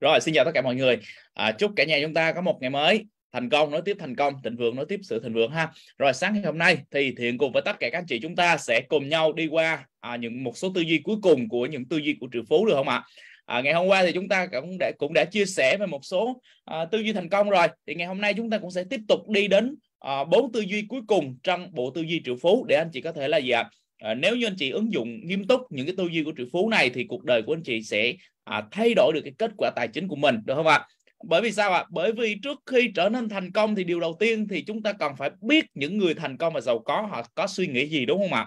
Rồi, xin chào tất cả mọi người. À, chúc cả nhà chúng ta có một ngày mới thành công, nối tiếp thành công, thịnh vượng, nối tiếp sự thịnh vượng ha. Rồi sáng ngày hôm nay thì Thiện cùng với tất cả các anh chị chúng ta sẽ cùng nhau đi qua à, những một số tư duy cuối cùng của những tư duy của triệu phú được không ạ? À, ngày hôm qua thì chúng ta cũng đã cũng đã chia sẻ về một số à, tư duy thành công rồi. Thì ngày hôm nay chúng ta cũng sẽ tiếp tục đi đến à, bốn à, tư duy cuối cùng trong bộ tư duy triệu phú để anh chị có thể là gì ạ? À? À, nếu như anh chị ứng dụng nghiêm túc những cái tư duy của triệu phú này thì cuộc đời của anh chị sẽ à, thay đổi được cái kết quả tài chính của mình được không ạ bởi vì sao ạ bởi vì trước khi trở nên thành công thì điều đầu tiên thì chúng ta cần phải biết những người thành công và giàu có họ có suy nghĩ gì đúng không ạ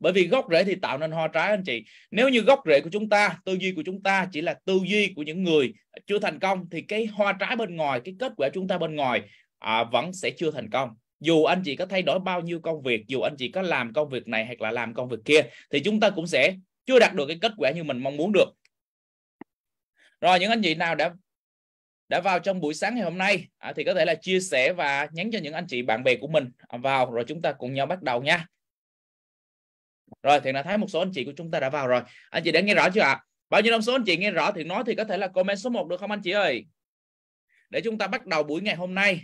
bởi vì gốc rễ thì tạo nên hoa trái anh chị nếu như gốc rễ của chúng ta tư duy của chúng ta chỉ là tư duy của những người chưa thành công thì cái hoa trái bên ngoài cái kết quả chúng ta bên ngoài à, vẫn sẽ chưa thành công dù anh chị có thay đổi bao nhiêu công việc dù anh chị có làm công việc này hoặc là làm công việc kia thì chúng ta cũng sẽ chưa đạt được cái kết quả như mình mong muốn được rồi những anh chị nào đã đã vào trong buổi sáng ngày hôm nay à, thì có thể là chia sẻ và nhắn cho những anh chị bạn bè của mình vào rồi chúng ta cùng nhau bắt đầu nha rồi thì là thấy một số anh chị của chúng ta đã vào rồi anh chị đã nghe rõ chưa ạ à? bao nhiêu trong số anh chị nghe rõ thì nói thì có thể là comment số 1 được không anh chị ơi để chúng ta bắt đầu buổi ngày hôm nay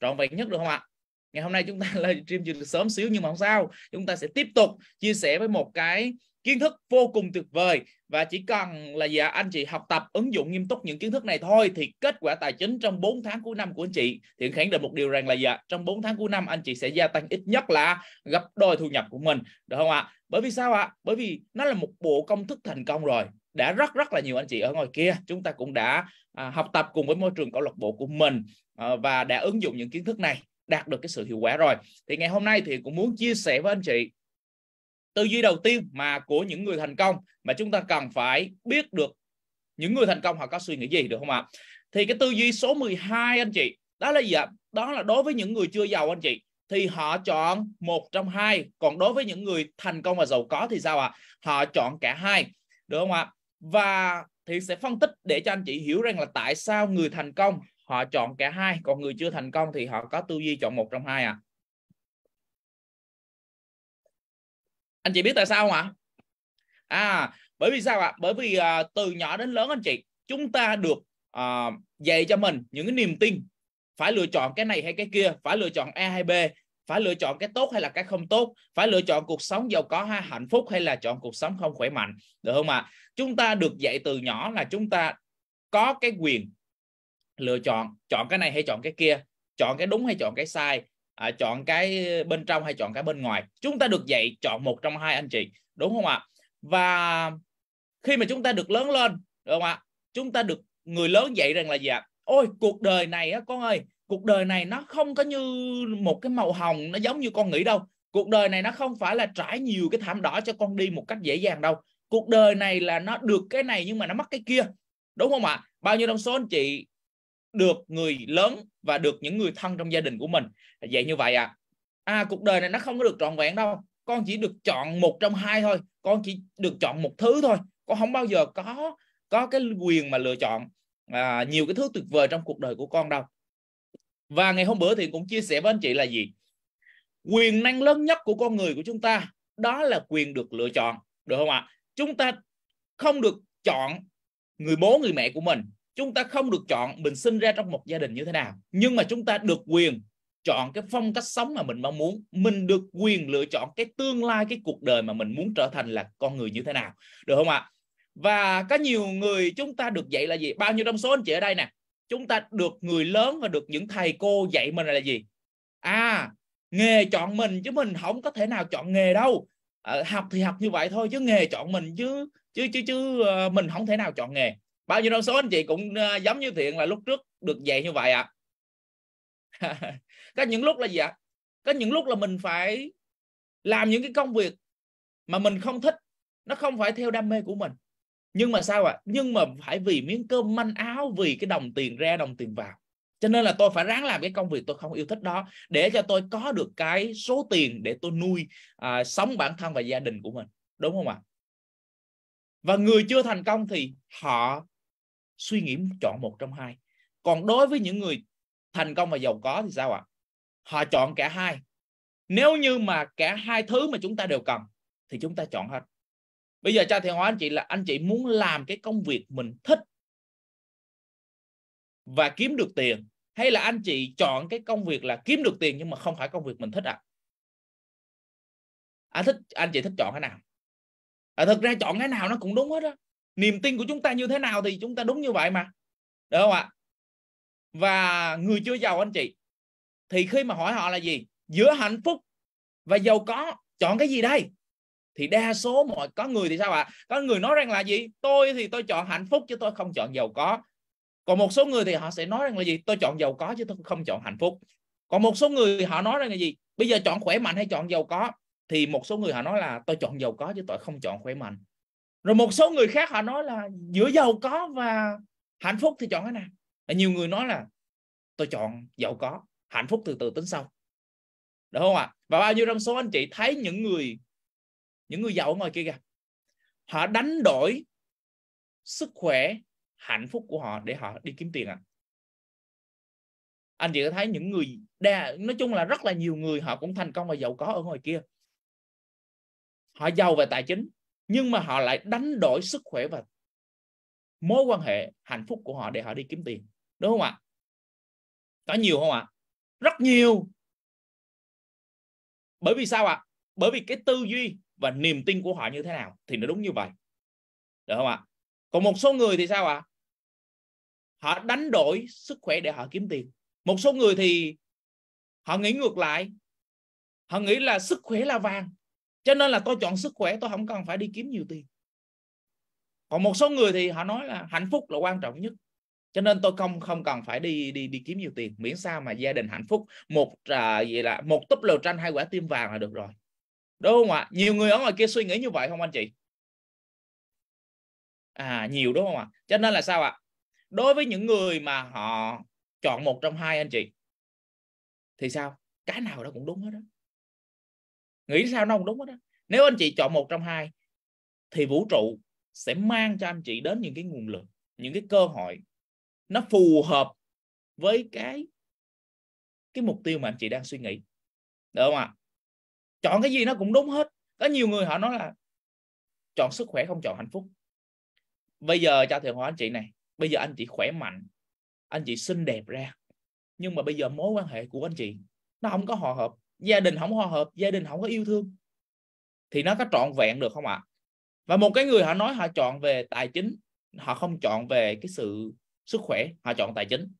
trọn vẹn nhất được không ạ ngày hôm nay chúng ta là stream chưa được sớm xíu nhưng mà không sao chúng ta sẽ tiếp tục chia sẻ với một cái kiến thức vô cùng tuyệt vời và chỉ cần là dạ anh chị học tập ứng dụng nghiêm túc những kiến thức này thôi thì kết quả tài chính trong 4 tháng cuối năm của anh chị thì khẳng định một điều rằng là dạ trong 4 tháng cuối năm anh chị sẽ gia tăng ít nhất là gấp đôi thu nhập của mình được không ạ bởi vì sao ạ bởi vì nó là một bộ công thức thành công rồi đã rất rất là nhiều anh chị ở ngoài kia chúng ta cũng đã à, học tập cùng với môi trường câu lạc bộ của mình à, và đã ứng dụng những kiến thức này đạt được cái sự hiệu quả rồi thì ngày hôm nay thì cũng muốn chia sẻ với anh chị tư duy đầu tiên mà của những người thành công mà chúng ta cần phải biết được những người thành công họ có suy nghĩ gì được không ạ? Thì cái tư duy số 12 anh chị, đó là gì ạ? Đó là đối với những người chưa giàu anh chị thì họ chọn một trong hai, còn đối với những người thành công và giàu có thì sao ạ? Họ chọn cả hai. Được không ạ? Và thì sẽ phân tích để cho anh chị hiểu rằng là tại sao người thành công họ chọn cả hai, còn người chưa thành công thì họ có tư duy chọn một trong hai à. anh chị biết tại sao không ạ à bởi vì sao ạ bởi vì à, từ nhỏ đến lớn anh chị chúng ta được à, dạy cho mình những cái niềm tin phải lựa chọn cái này hay cái kia phải lựa chọn a hay b phải lựa chọn cái tốt hay là cái không tốt phải lựa chọn cuộc sống giàu có hay hạnh phúc hay là chọn cuộc sống không khỏe mạnh được không ạ chúng ta được dạy từ nhỏ là chúng ta có cái quyền lựa chọn chọn cái này hay chọn cái kia chọn cái đúng hay chọn cái sai à, chọn cái bên trong hay chọn cái bên ngoài chúng ta được dạy chọn một trong hai anh chị đúng không ạ và khi mà chúng ta được lớn lên đúng không ạ chúng ta được người lớn dạy rằng là gì ạ ôi cuộc đời này á con ơi cuộc đời này nó không có như một cái màu hồng nó giống như con nghĩ đâu cuộc đời này nó không phải là trải nhiều cái thảm đỏ cho con đi một cách dễ dàng đâu cuộc đời này là nó được cái này nhưng mà nó mất cái kia đúng không ạ bao nhiêu trong số anh chị được người lớn và được những người thân trong gia đình của mình vậy như vậy à à cuộc đời này nó không có được trọn vẹn đâu con chỉ được chọn một trong hai thôi con chỉ được chọn một thứ thôi con không bao giờ có có cái quyền mà lựa chọn à, nhiều cái thứ tuyệt vời trong cuộc đời của con đâu và ngày hôm bữa thì cũng chia sẻ với anh chị là gì quyền năng lớn nhất của con người của chúng ta đó là quyền được lựa chọn được không ạ chúng ta không được chọn người bố người mẹ của mình chúng ta không được chọn mình sinh ra trong một gia đình như thế nào nhưng mà chúng ta được quyền chọn cái phong cách sống mà mình mong muốn mình được quyền lựa chọn cái tương lai cái cuộc đời mà mình muốn trở thành là con người như thế nào được không ạ và có nhiều người chúng ta được dạy là gì bao nhiêu trong số anh chị ở đây nè chúng ta được người lớn và được những thầy cô dạy mình là gì à nghề chọn mình chứ mình không có thể nào chọn nghề đâu à, học thì học như vậy thôi chứ nghề chọn mình chứ chứ chứ chứ ờ, mình không thể nào chọn nghề bao nhiêu đâu số anh chị cũng giống ờ, như thiện là lúc trước được dạy như vậy ạ à. có những lúc là gì ạ à? có những lúc là mình phải làm những cái công việc mà mình không thích nó không phải theo đam mê của mình nhưng mà sao ạ à? nhưng mà phải vì miếng cơm manh áo vì cái đồng tiền ra đồng tiền vào cho nên là tôi phải ráng làm cái công việc tôi không yêu thích đó để cho tôi có được cái số tiền để tôi nuôi à, sống bản thân và gia đình của mình đúng không ạ à? và người chưa thành công thì họ suy nghĩ chọn một trong hai còn đối với những người thành công và giàu có thì sao ạ họ chọn cả hai nếu như mà cả hai thứ mà chúng ta đều cần thì chúng ta chọn hết bây giờ cho thì hóa anh chị là anh chị muốn làm cái công việc mình thích và kiếm được tiền hay là anh chị chọn cái công việc là kiếm được tiền nhưng mà không phải công việc mình thích ạ à? anh thích anh chị thích chọn cái nào à, thực ra chọn cái nào nó cũng đúng hết á niềm tin của chúng ta như thế nào thì chúng ta đúng như vậy mà được không ạ và người chưa giàu anh chị thì khi mà hỏi họ là gì giữa hạnh phúc và giàu có chọn cái gì đây thì đa số mọi có người thì sao ạ có người nói rằng là gì tôi thì tôi chọn hạnh phúc chứ tôi không chọn giàu có còn một số người thì họ sẽ nói rằng là gì tôi chọn giàu có chứ tôi không chọn hạnh phúc còn một số người họ nói rằng là gì bây giờ chọn khỏe mạnh hay chọn giàu có thì một số người họ nói là tôi chọn giàu có chứ tôi không chọn khỏe mạnh rồi một số người khác họ nói là giữa giàu có và hạnh phúc thì chọn cái nào nhiều người nói là tôi chọn giàu có hạnh phúc từ từ tính sau đúng không ạ và bao nhiêu trong số anh chị thấy những người những người giàu ở ngoài kia kìa họ đánh đổi sức khỏe hạnh phúc của họ để họ đi kiếm tiền à anh chị có thấy những người đa nói chung là rất là nhiều người họ cũng thành công và giàu có ở ngoài kia họ giàu về tài chính nhưng mà họ lại đánh đổi sức khỏe và mối quan hệ hạnh phúc của họ để họ đi kiếm tiền đúng không ạ có nhiều không ạ rất nhiều bởi vì sao ạ bởi vì cái tư duy và niềm tin của họ như thế nào thì nó đúng như vậy được không ạ còn một số người thì sao ạ họ đánh đổi sức khỏe để họ kiếm tiền một số người thì họ nghĩ ngược lại họ nghĩ là sức khỏe là vàng cho nên là tôi chọn sức khỏe tôi không cần phải đi kiếm nhiều tiền còn một số người thì họ nói là hạnh phúc là quan trọng nhất cho nên tôi không không cần phải đi đi đi kiếm nhiều tiền miễn sao mà gia đình hạnh phúc một à, vậy là một túp lều tranh hai quả tim vàng là được rồi đúng không ạ nhiều người ở ngoài kia suy nghĩ như vậy không anh chị à nhiều đúng không ạ cho nên là sao ạ đối với những người mà họ chọn một trong hai anh chị thì sao cái nào đó cũng đúng hết đó nghĩ sao nó không đúng hết đó nếu anh chị chọn một trong hai thì vũ trụ sẽ mang cho anh chị đến những cái nguồn lực những cái cơ hội nó phù hợp với cái cái mục tiêu mà anh chị đang suy nghĩ được không ạ chọn cái gì nó cũng đúng hết có nhiều người họ nói là chọn sức khỏe không chọn hạnh phúc bây giờ cha thầy hỏi anh chị này bây giờ anh chị khỏe mạnh anh chị xinh đẹp ra nhưng mà bây giờ mối quan hệ của anh chị nó không có hòa hợp gia đình không hòa hợp gia đình không có yêu thương thì nó có trọn vẹn được không ạ à? và một cái người họ nói họ chọn về tài chính họ không chọn về cái sự sức khỏe họ chọn tài chính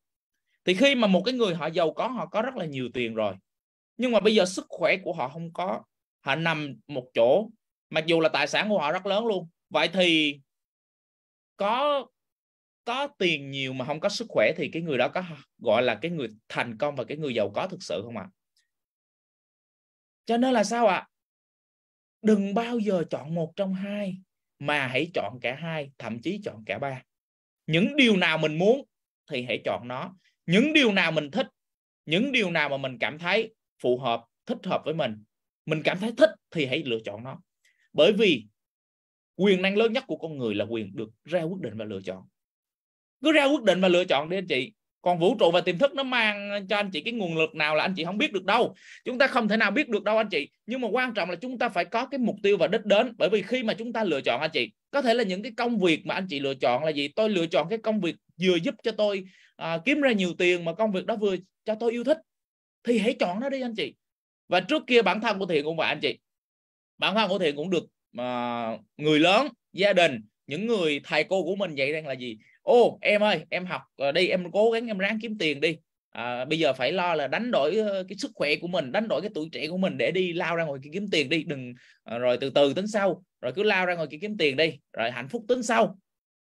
thì khi mà một cái người họ giàu có họ có rất là nhiều tiền rồi nhưng mà bây giờ sức khỏe của họ không có họ nằm một chỗ mặc dù là tài sản của họ rất lớn luôn vậy thì có có tiền nhiều mà không có sức khỏe thì cái người đó có gọi là cái người thành công và cái người giàu có thực sự không ạ à? cho nên là sao ạ đừng bao giờ chọn một trong hai mà hãy chọn cả hai thậm chí chọn cả ba những điều nào mình muốn thì hãy chọn nó những điều nào mình thích những điều nào mà mình cảm thấy phù hợp thích hợp với mình mình cảm thấy thích thì hãy lựa chọn nó bởi vì quyền năng lớn nhất của con người là quyền được ra quyết định và lựa chọn cứ ra quyết định và lựa chọn đi anh chị còn vũ trụ và tiềm thức nó mang cho anh chị cái nguồn lực nào là anh chị không biết được đâu chúng ta không thể nào biết được đâu anh chị nhưng mà quan trọng là chúng ta phải có cái mục tiêu và đích đến bởi vì khi mà chúng ta lựa chọn anh chị có thể là những cái công việc mà anh chị lựa chọn là gì tôi lựa chọn cái công việc vừa giúp cho tôi à, kiếm ra nhiều tiền mà công việc đó vừa cho tôi yêu thích thì hãy chọn nó đi anh chị và trước kia bản thân của thiện cũng vậy anh chị bản thân của thiện cũng được à, người lớn gia đình những người thầy cô của mình dạy rằng là gì ô em ơi em học ờ, đi em cố gắng em ráng kiếm tiền đi à, bây giờ phải lo là đánh đổi ờ, cái sức khỏe của mình đánh đổi cái tuổi trẻ của mình để đi lao ra ngoài kiếm tiền đi đừng à, rồi từ từ tính sau rồi cứ lao ra ngoài kiếm tiền đi rồi hạnh phúc tính sau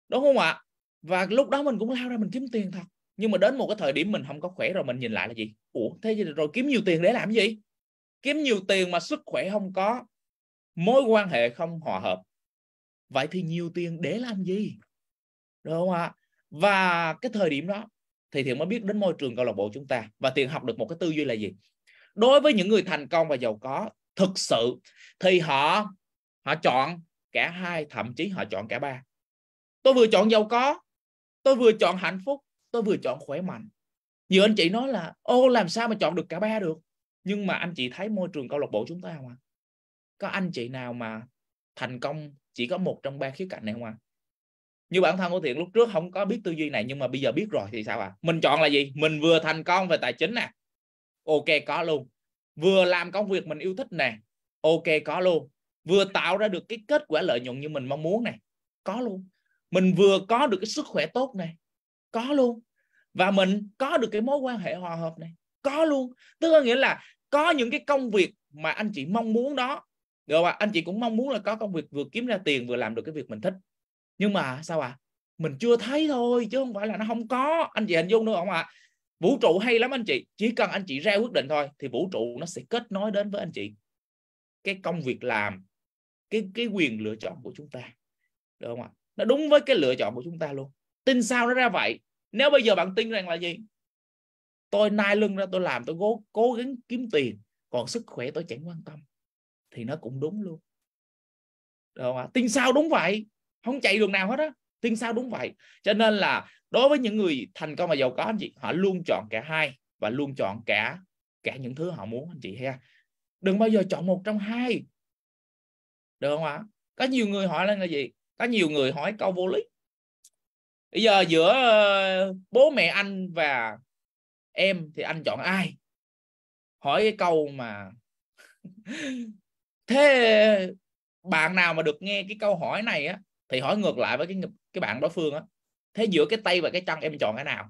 đúng không ạ và lúc đó mình cũng lao ra mình kiếm tiền thật nhưng mà đến một cái thời điểm mình không có khỏe rồi mình nhìn lại là gì ủa thế rồi kiếm nhiều tiền để làm gì kiếm nhiều tiền mà sức khỏe không có mối quan hệ không hòa hợp vậy thì nhiều tiền để làm gì đúng không ạ và cái thời điểm đó thì thiện mới biết đến môi trường câu lạc bộ chúng ta và thiện học được một cái tư duy là gì đối với những người thành công và giàu có thực sự thì họ họ chọn cả hai thậm chí họ chọn cả ba tôi vừa chọn giàu có tôi vừa chọn hạnh phúc tôi vừa chọn khỏe mạnh nhiều anh chị nói là ô làm sao mà chọn được cả ba được nhưng mà anh chị thấy môi trường câu lạc bộ chúng ta không ạ à? có anh chị nào mà thành công chỉ có một trong ba khía cạnh này không ạ à? như bản thân của thiện lúc trước không có biết tư duy này nhưng mà bây giờ biết rồi thì sao ạ à? mình chọn là gì mình vừa thành công về tài chính nè ok có luôn vừa làm công việc mình yêu thích nè ok có luôn vừa tạo ra được cái kết quả lợi nhuận như mình mong muốn này có luôn mình vừa có được cái sức khỏe tốt này có luôn và mình có được cái mối quan hệ hòa hợp này có luôn tức là nghĩa là có những cái công việc mà anh chị mong muốn đó rồi anh chị cũng mong muốn là có công việc vừa kiếm ra tiền vừa làm được cái việc mình thích nhưng mà sao ạ à? mình chưa thấy thôi chứ không phải là nó không có anh chị hình dung đúng không ạ à? vũ trụ hay lắm anh chị chỉ cần anh chị ra quyết định thôi thì vũ trụ nó sẽ kết nối đến với anh chị cái công việc làm cái cái quyền lựa chọn của chúng ta được không ạ à? nó đúng với cái lựa chọn của chúng ta luôn tin sao nó ra vậy nếu bây giờ bạn tin rằng là gì tôi nai lưng ra tôi làm tôi cố cố gắng kiếm tiền còn sức khỏe tôi chẳng quan tâm thì nó cũng đúng luôn được không ạ à? tin sao đúng vậy không chạy đường nào hết á tiên sao đúng vậy cho nên là đối với những người thành công và giàu có anh chị họ luôn chọn cả hai và luôn chọn cả cả những thứ họ muốn anh chị ha đừng bao giờ chọn một trong hai được không ạ có nhiều người hỏi lên là gì có nhiều người hỏi câu vô lý bây giờ giữa ờ, bố mẹ anh và em thì anh chọn ai hỏi cái câu mà thế bạn nào mà được nghe cái câu hỏi này á thì hỏi ngược lại với cái cái bạn đối phương á thế giữa cái tay và cái chân em chọn cái nào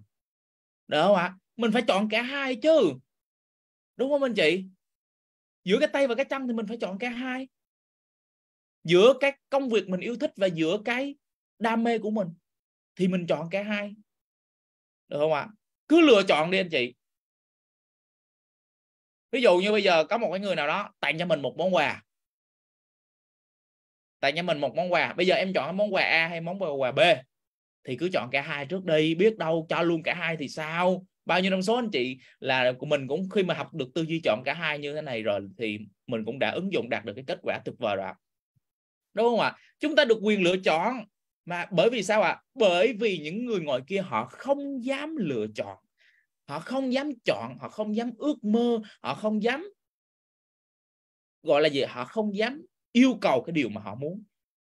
đó không ạ mình phải chọn cả hai chứ đúng không anh chị giữa cái tay và cái chân thì mình phải chọn cả hai giữa cái công việc mình yêu thích và giữa cái đam mê của mình thì mình chọn cả hai được không ạ cứ lựa chọn đi anh chị ví dụ như bây giờ có một cái người nào đó tặng cho mình một món quà tại nhà mình một món quà bây giờ em chọn món quà a hay món quà b thì cứ chọn cả hai trước đi biết đâu cho luôn cả hai thì sao bao nhiêu trong số anh chị là của mình cũng khi mà học được tư duy chọn cả hai như thế này rồi thì mình cũng đã ứng dụng đạt được cái kết quả tuyệt vời rồi đúng không ạ chúng ta được quyền lựa chọn mà bởi vì sao ạ bởi vì những người ngoài kia họ không dám lựa chọn họ không dám chọn họ không dám ước mơ họ không dám gọi là gì họ không dám yêu cầu cái điều mà họ muốn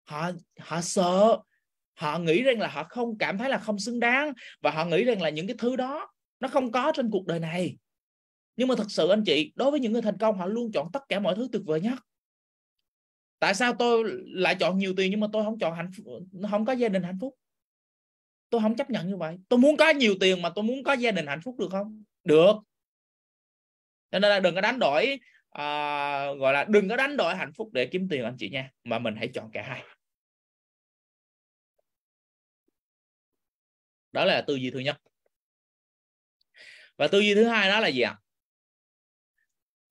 họ họ sợ họ nghĩ rằng là họ không cảm thấy là không xứng đáng và họ nghĩ rằng là những cái thứ đó nó không có trên cuộc đời này nhưng mà thật sự anh chị đối với những người thành công họ luôn chọn tất cả mọi thứ tuyệt vời nhất tại sao tôi lại chọn nhiều tiền nhưng mà tôi không chọn hạnh phúc không có gia đình hạnh phúc tôi không chấp nhận như vậy tôi muốn có nhiều tiền mà tôi muốn có gia đình hạnh phúc được không được cho nên là đừng có đánh đổi uh, gọi là đừng có đánh đổi hạnh phúc để kiếm tiền anh chị nha mà mình hãy chọn cả hai đó là tư duy thứ nhất và tư duy thứ hai đó là gì ạ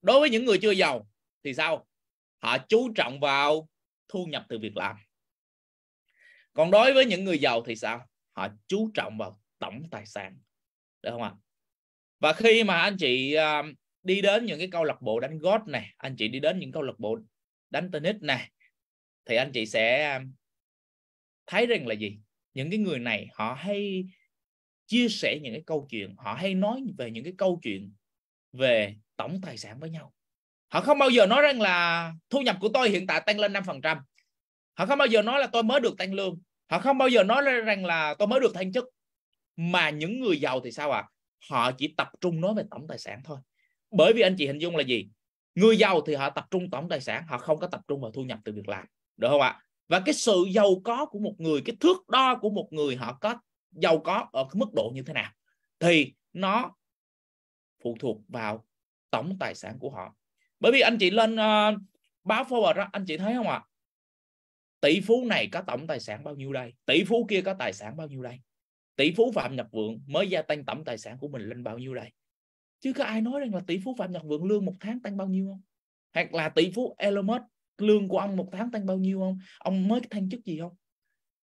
đối với những người chưa giàu thì sao họ chú trọng vào thu nhập từ việc làm còn đối với những người giàu thì sao họ chú trọng vào tổng tài sản được không ạ và khi mà anh chị uh, đi đến những cái câu lạc bộ đánh gót này anh chị đi đến những câu lạc bộ đánh tennis này thì anh chị sẽ um, thấy rằng là gì những cái người này họ hay chia sẻ những cái câu chuyện họ hay nói về những cái câu chuyện về tổng tài sản với nhau họ không bao giờ nói rằng là thu nhập của tôi hiện tại tăng lên 5% họ không bao giờ nói là tôi mới được tăng lương họ không bao giờ nói rằng là tôi mới được thăng chức mà những người giàu thì sao ạ à? họ chỉ tập trung nói về tổng tài sản thôi bởi vì anh chị hình dung là gì người giàu thì họ tập trung tổng tài sản họ không có tập trung vào thu nhập từ việc làm được không ạ và cái sự giàu có của một người cái thước đo của một người họ có giàu có ở cái mức độ như thế nào thì nó phụ thuộc vào tổng tài sản của họ bởi vì anh chị lên uh, báo forward đó anh chị thấy không ạ tỷ phú này có tổng tài sản bao nhiêu đây tỷ phú kia có tài sản bao nhiêu đây tỷ phú phạm nhật vượng mới gia tăng tổng tài sản của mình lên bao nhiêu đây chứ có ai nói rằng là tỷ phú phạm nhật vượng lương một tháng tăng bao nhiêu không hoặc là tỷ phú Elon Musk lương của ông một tháng tăng bao nhiêu không ông mới thăng chức gì không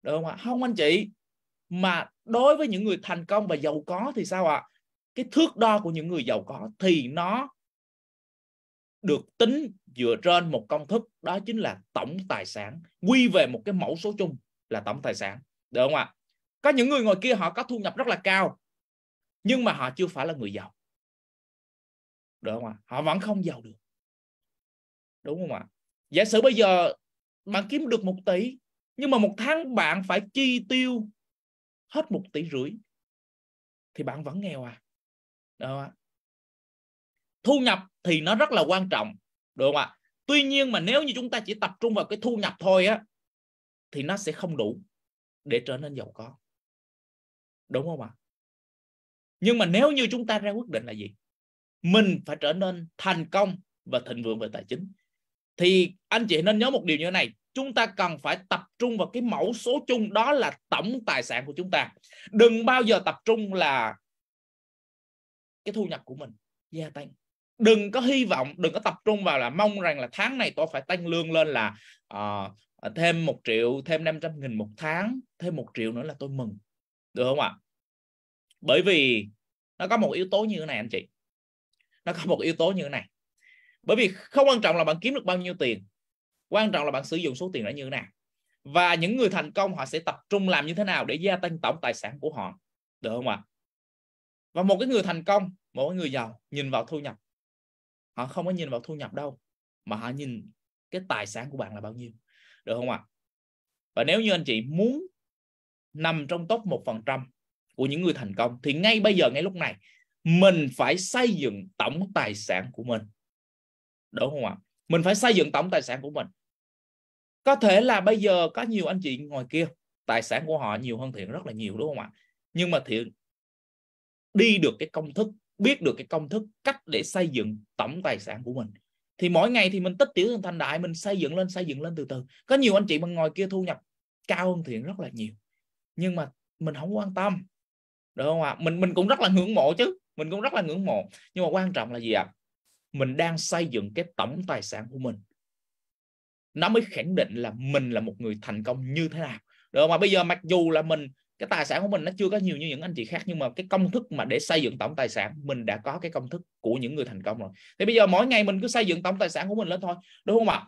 được không ạ không anh chị mà đối với những người thành công và giàu có thì sao ạ cái thước đo của những người giàu có thì nó được tính dựa trên một công thức đó chính là tổng tài sản quy về một cái mẫu số chung là tổng tài sản được không ạ có những người ngồi kia họ có thu nhập rất là cao nhưng mà họ chưa phải là người giàu được không ạ à? họ vẫn không giàu được đúng không ạ à? giả sử bây giờ bạn kiếm được một tỷ nhưng mà một tháng bạn phải chi tiêu hết một tỷ rưỡi thì bạn vẫn nghèo à được không ạ à? thu nhập thì nó rất là quan trọng được không ạ à? tuy nhiên mà nếu như chúng ta chỉ tập trung vào cái thu nhập thôi á thì nó sẽ không đủ để trở nên giàu có đúng không ạ à? nhưng mà nếu như chúng ta ra quyết định là gì mình phải trở nên thành công và thịnh vượng về tài chính thì anh chị nên nhớ một điều như thế này chúng ta cần phải tập trung vào cái mẫu số chung đó là tổng tài sản của chúng ta đừng bao giờ tập trung là cái thu nhập của mình gia tăng đừng có hy vọng đừng có tập trung vào là mong rằng là tháng này tôi phải tăng lương lên là uh, thêm một triệu thêm 500 nghìn một tháng thêm một triệu nữa là tôi mừng được không ạ bởi vì nó có một yếu tố như thế này anh chị nó có một yếu tố như thế này bởi vì không quan trọng là bạn kiếm được bao nhiêu tiền quan trọng là bạn sử dụng số tiền đó như thế nào và những người thành công họ sẽ tập trung làm như thế nào để gia tăng tổng tài sản của họ được không ạ và một cái người thành công một người giàu nhìn vào thu nhập họ không có nhìn vào thu nhập đâu mà họ nhìn cái tài sản của bạn là bao nhiêu được không ạ và nếu như anh chị muốn nằm trong top một phần trăm của những người thành công thì ngay bây giờ ngay lúc này mình phải xây dựng tổng tài sản của mình đúng không ạ mình phải xây dựng tổng tài sản của mình có thể là bây giờ có nhiều anh chị ngoài kia tài sản của họ nhiều hơn thiện rất là nhiều đúng không ạ nhưng mà thiện đi được cái công thức biết được cái công thức cách để xây dựng tổng tài sản của mình thì mỗi ngày thì mình tích tiểu thành thành đại mình xây dựng lên xây dựng lên từ từ có nhiều anh chị mà ngồi kia thu nhập cao hơn thiện rất là nhiều nhưng mà mình không quan tâm đúng không ạ à? mình mình cũng rất là ngưỡng mộ chứ mình cũng rất là ngưỡng mộ nhưng mà quan trọng là gì ạ à? mình đang xây dựng cái tổng tài sản của mình nó mới khẳng định là mình là một người thành công như thế nào được mà bây giờ mặc dù là mình cái tài sản của mình nó chưa có nhiều như những anh chị khác nhưng mà cái công thức mà để xây dựng tổng tài sản mình đã có cái công thức của những người thành công rồi thì bây giờ mỗi ngày mình cứ xây dựng tổng tài sản của mình lên thôi đúng không ạ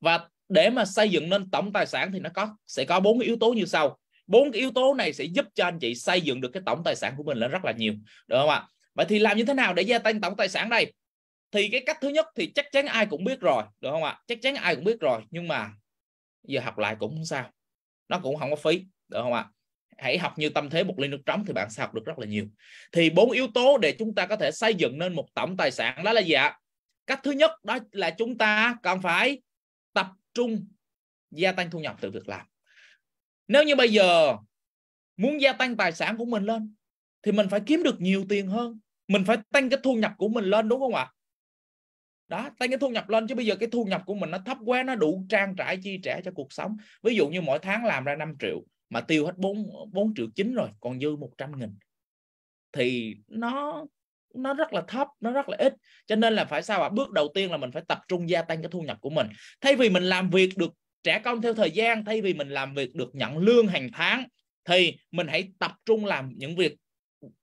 và để mà xây dựng nên tổng tài sản thì nó có sẽ có bốn yếu tố như sau bốn cái yếu tố này sẽ giúp cho anh chị xây dựng được cái tổng tài sản của mình lên rất là nhiều được không ạ vậy thì làm như thế nào để gia tăng tổng tài sản đây thì cái cách thứ nhất thì chắc chắn ai cũng biết rồi được không ạ chắc chắn ai cũng biết rồi nhưng mà giờ học lại cũng không sao nó cũng không có phí được không ạ hãy học như tâm thế một ly nước trống thì bạn sẽ học được rất là nhiều thì bốn yếu tố để chúng ta có thể xây dựng nên một tổng tài sản đó là gì ạ cách thứ nhất đó là chúng ta cần phải tập trung gia tăng thu nhập từ việc làm nếu như bây giờ muốn gia tăng tài sản của mình lên thì mình phải kiếm được nhiều tiền hơn mình phải tăng cái thu nhập của mình lên đúng không ạ đó tăng cái thu nhập lên chứ bây giờ cái thu nhập của mình nó thấp quá nó đủ trang trải chi trả cho cuộc sống ví dụ như mỗi tháng làm ra 5 triệu mà tiêu hết 4, 4 triệu chín rồi còn dư 100 nghìn thì nó nó rất là thấp nó rất là ít cho nên là phải sao ạ bước đầu tiên là mình phải tập trung gia tăng cái thu nhập của mình thay vì mình làm việc được trả công theo thời gian thay vì mình làm việc được nhận lương hàng tháng thì mình hãy tập trung làm những việc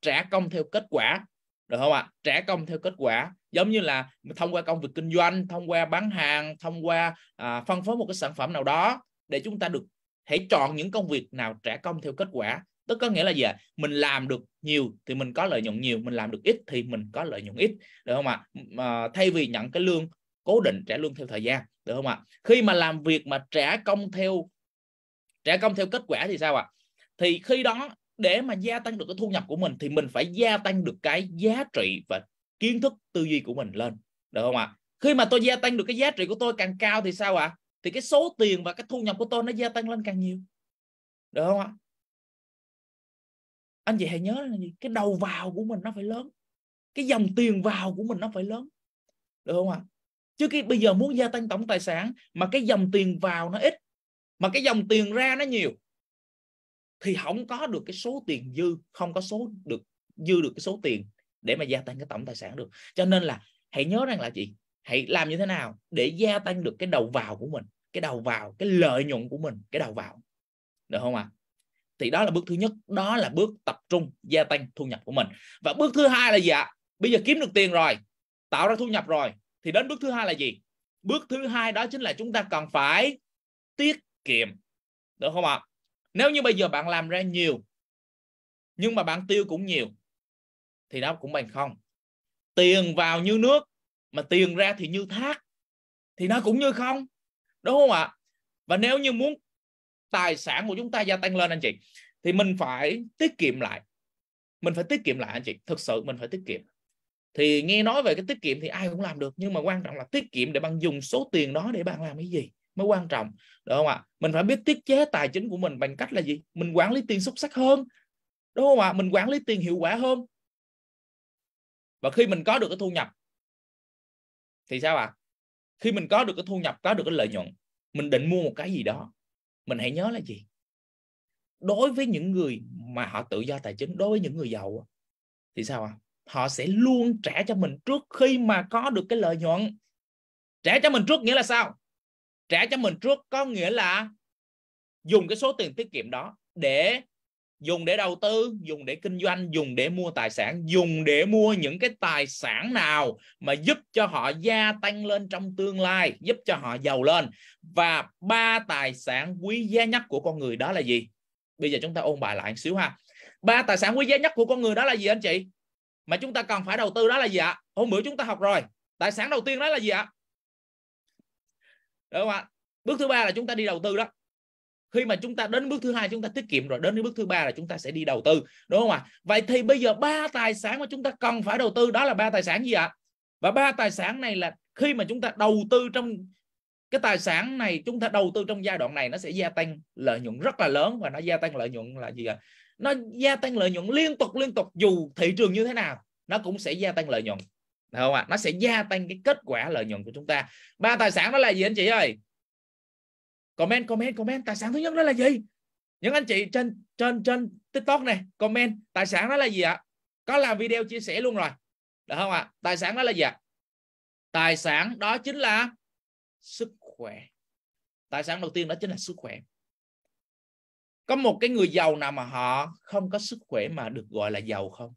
trả công theo kết quả được không ạ trả công theo kết quả giống như là thông qua công việc kinh doanh thông qua bán hàng thông qua à, phân phối một cái sản phẩm nào đó để chúng ta được hãy chọn những công việc nào trả công theo kết quả tức có nghĩa là gì ạ mình làm được nhiều thì mình có lợi nhuận nhiều mình làm được ít thì mình có lợi nhuận ít được không ạ à, thay vì nhận cái lương cố định trả lương theo thời gian được không ạ khi mà làm việc mà trả công theo trả công theo kết quả thì sao ạ thì khi đó để mà gia tăng được cái thu nhập của mình thì mình phải gia tăng được cái giá trị và kiến thức tư duy của mình lên được không ạ khi mà tôi gia tăng được cái giá trị của tôi càng cao thì sao ạ thì cái số tiền và cái thu nhập của tôi nó gia tăng lên càng nhiều được không ạ anh chị hãy nhớ là gì cái đầu vào của mình nó phải lớn cái dòng tiền vào của mình nó phải lớn được không ạ chứ cái bây giờ muốn gia tăng tổng tài sản mà cái dòng tiền vào nó ít mà cái dòng tiền ra nó nhiều thì không có được cái số tiền dư không có số được dư được cái số tiền để mà gia tăng cái tổng tài sản được cho nên là hãy nhớ rằng là chị hãy làm như thế nào để gia tăng được cái đầu vào của mình cái đầu vào cái lợi nhuận của mình cái đầu vào được không ạ à? thì đó là bước thứ nhất đó là bước tập trung gia tăng thu nhập của mình và bước thứ hai là gì ạ bây giờ kiếm được tiền rồi tạo ra thu nhập rồi thì đến bước thứ hai là gì bước thứ hai đó chính là chúng ta cần phải tiết kiệm được không ạ nếu như bây giờ bạn làm ra nhiều nhưng mà bạn tiêu cũng nhiều thì đó cũng bằng không tiền vào như nước mà tiền ra thì như thác thì nó cũng như không đúng không ạ và nếu như muốn tài sản của chúng ta gia tăng lên anh chị thì mình phải tiết kiệm lại mình phải tiết kiệm lại anh chị thực sự mình phải tiết kiệm thì nghe nói về cái tiết kiệm thì ai cũng làm được nhưng mà quan trọng là tiết kiệm để bạn dùng số tiền đó để bạn làm cái gì mới quan trọng đúng không ạ mình phải biết tiết chế tài chính của mình bằng cách là gì mình quản lý tiền xuất sắc hơn đúng không ạ mình quản lý tiền hiệu quả hơn và khi mình có được cái thu nhập thì sao ạ à? khi mình có được cái thu nhập có được cái lợi nhuận mình định mua một cái gì đó mình hãy nhớ là gì đối với những người mà họ tự do tài chính đối với những người giàu thì sao ạ à? họ sẽ luôn trả cho mình trước khi mà có được cái lợi nhuận trả cho mình trước nghĩa là sao trả cho mình trước có nghĩa là dùng cái số tiền tiết kiệm đó để dùng để đầu tư dùng để kinh doanh dùng để mua tài sản dùng để mua những cái tài sản nào mà giúp cho họ gia tăng lên trong tương lai giúp cho họ giàu lên và ba tài sản quý giá nhất của con người đó là gì bây giờ chúng ta ôn bài lại một xíu ha ba tài sản quý giá nhất của con người đó là gì anh chị mà chúng ta cần phải đầu tư đó là gì ạ hôm bữa chúng ta học rồi tài sản đầu tiên đó là gì ạ đúng không ạ bước thứ ba là chúng ta đi đầu tư đó khi mà chúng ta đến bước thứ hai chúng ta tiết kiệm rồi đến bước thứ ba là chúng ta sẽ đi đầu tư đúng không ạ vậy thì bây giờ ba tài sản mà chúng ta cần phải đầu tư đó là ba tài sản gì ạ và ba tài sản này là khi mà chúng ta đầu tư trong cái tài sản này chúng ta đầu tư trong giai đoạn này nó sẽ gia tăng lợi nhuận rất là lớn và nó gia tăng lợi nhuận là gì ạ nó gia tăng lợi nhuận liên tục liên tục dù thị trường như thế nào nó cũng sẽ gia tăng lợi nhuận Được không ạ nó sẽ gia tăng cái kết quả lợi nhuận của chúng ta ba tài sản đó là gì anh chị ơi comment comment comment tài sản thứ nhất đó là gì những anh chị trên trên trên tiktok này comment tài sản đó là gì ạ có làm video chia sẻ luôn rồi được không ạ tài sản đó là gì ạ tài sản đó chính là sức khỏe tài sản đầu tiên đó chính là sức khỏe có một cái người giàu nào mà họ không có sức khỏe mà được gọi là giàu không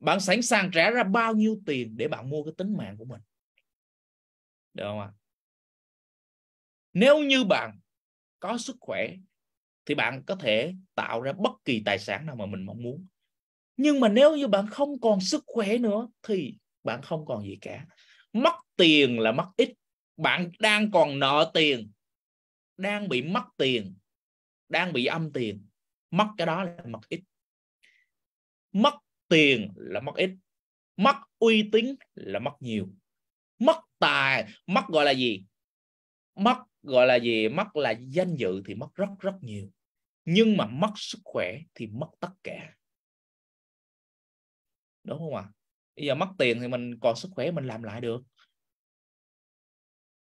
bạn sẵn sàng trả ra bao nhiêu tiền để bạn mua cái tính mạng của mình được không ạ nếu như bạn có sức khỏe thì bạn có thể tạo ra bất kỳ tài sản nào mà mình mong muốn nhưng mà nếu như bạn không còn sức khỏe nữa thì bạn không còn gì cả mất tiền là mất ít bạn đang còn nợ tiền đang bị mất tiền đang bị âm tiền mất cái đó là mất ít mất tiền là mất ít mất uy tín là mất nhiều mất tài mất gọi là gì mất gọi là gì mất là danh dự thì mất rất rất nhiều nhưng mà mất sức khỏe thì mất tất cả đúng không ạ à? bây giờ mất tiền thì mình còn sức khỏe mình làm lại được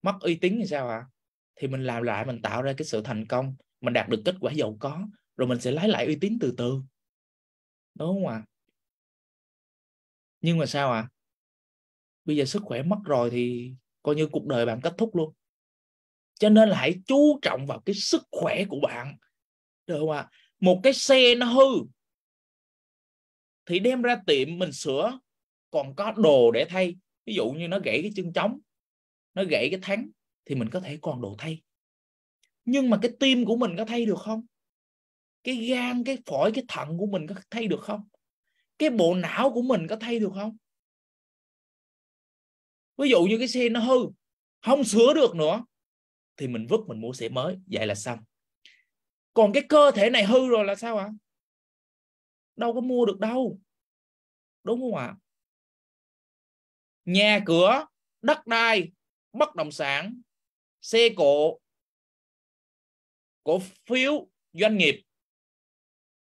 mất uy tín thì sao ạ à? thì mình làm lại mình tạo ra cái sự thành công mình đạt được kết quả giàu có rồi mình sẽ lấy lại uy tín từ từ đúng không ạ nhưng mà sao ạ à? bây giờ sức khỏe mất rồi thì coi như cuộc đời bạn kết thúc luôn cho nên là hãy chú trọng vào cái sức khỏe của bạn được không ạ à? một cái xe nó hư thì đem ra tiệm mình sửa còn có đồ để thay ví dụ như nó gãy cái chân trống nó gãy cái thắng thì mình có thể còn độ thay nhưng mà cái tim của mình có thay được không cái gan cái phổi cái thận của mình có thay được không cái bộ não của mình có thay được không ví dụ như cái xe nó hư không sửa được nữa thì mình vứt mình mua xe mới vậy là xong còn cái cơ thể này hư rồi là sao ạ đâu có mua được đâu đúng không ạ nhà cửa đất đai bất động sản xe cổ cổ phiếu doanh nghiệp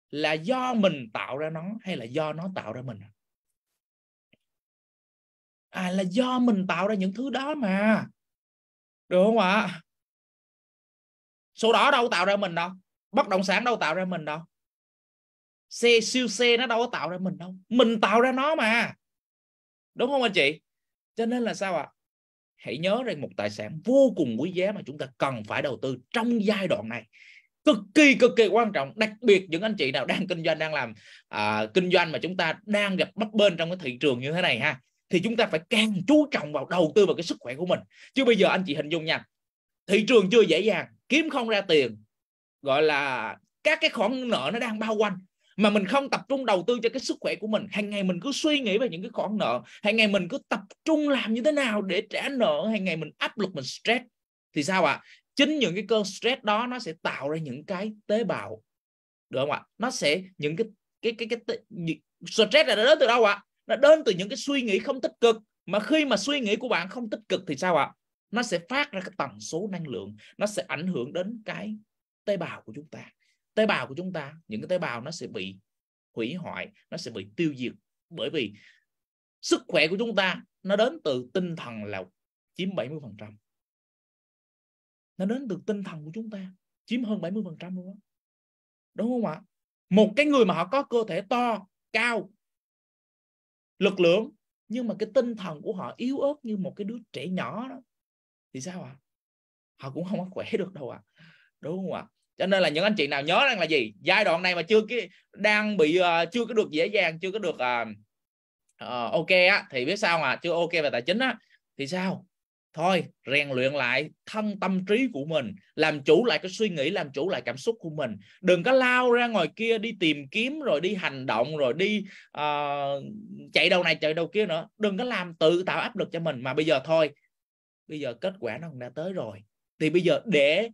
là do mình tạo ra nó hay là do nó tạo ra mình à là do mình tạo ra những thứ đó mà được không ạ số đó đâu tạo ra mình đâu bất động sản đâu tạo ra mình đâu xe siêu xe nó đâu có tạo ra mình đâu mình tạo ra nó mà đúng không anh chị cho nên là sao ạ à? hãy nhớ rằng một tài sản vô cùng quý giá mà chúng ta cần phải đầu tư trong giai đoạn này cực kỳ cực kỳ quan trọng đặc biệt những anh chị nào đang kinh doanh đang làm à, kinh doanh mà chúng ta đang gặp bấp bênh trong cái thị trường như thế này ha thì chúng ta phải càng chú trọng vào đầu tư vào cái sức khỏe của mình chứ bây giờ anh chị hình dung nha thị trường chưa dễ dàng kiếm không ra tiền gọi là các cái khoản nợ nó đang bao quanh mà mình không tập trung đầu tư cho cái sức khỏe của mình hàng ngày mình cứ suy nghĩ về những cái khoản nợ hàng ngày mình cứ tập trung làm như thế nào để trả nợ hàng ngày mình áp lực mình stress thì sao ạ à? chính những cái cơn stress đó nó sẽ tạo ra những cái tế bào được không ạ à? nó sẽ những cái cái cái cái, cái stress là nó đến từ đâu ạ à? nó đến từ những cái suy nghĩ không tích cực mà khi mà suy nghĩ của bạn không tích cực thì sao ạ à? nó sẽ phát ra cái tần số năng lượng nó sẽ ảnh hưởng đến cái tế bào của chúng ta tế bào của chúng ta những cái tế bào nó sẽ bị hủy hoại nó sẽ bị tiêu diệt bởi vì sức khỏe của chúng ta nó đến từ tinh thần là chiếm 70% nó đến từ tinh thần của chúng ta chiếm hơn 70% luôn đó. đúng không ạ một cái người mà họ có cơ thể to cao lực lượng nhưng mà cái tinh thần của họ yếu ớt như một cái đứa trẻ nhỏ đó thì sao ạ à? họ cũng không có khỏe được đâu ạ à. đúng không ạ à? cho nên là những anh chị nào nhớ rằng là gì giai đoạn này mà chưa cái đang bị uh, chưa có được dễ dàng chưa có được uh, uh, ok á thì biết sao mà chưa ok về tài chính á thì sao thôi rèn luyện lại thân tâm trí của mình làm chủ lại cái suy nghĩ làm chủ lại cảm xúc của mình đừng có lao ra ngoài kia đi tìm kiếm rồi đi hành động rồi đi uh, chạy đầu này chạy đầu kia nữa đừng có làm tự tạo áp lực cho mình mà bây giờ thôi bây giờ kết quả nó đã tới rồi thì bây giờ để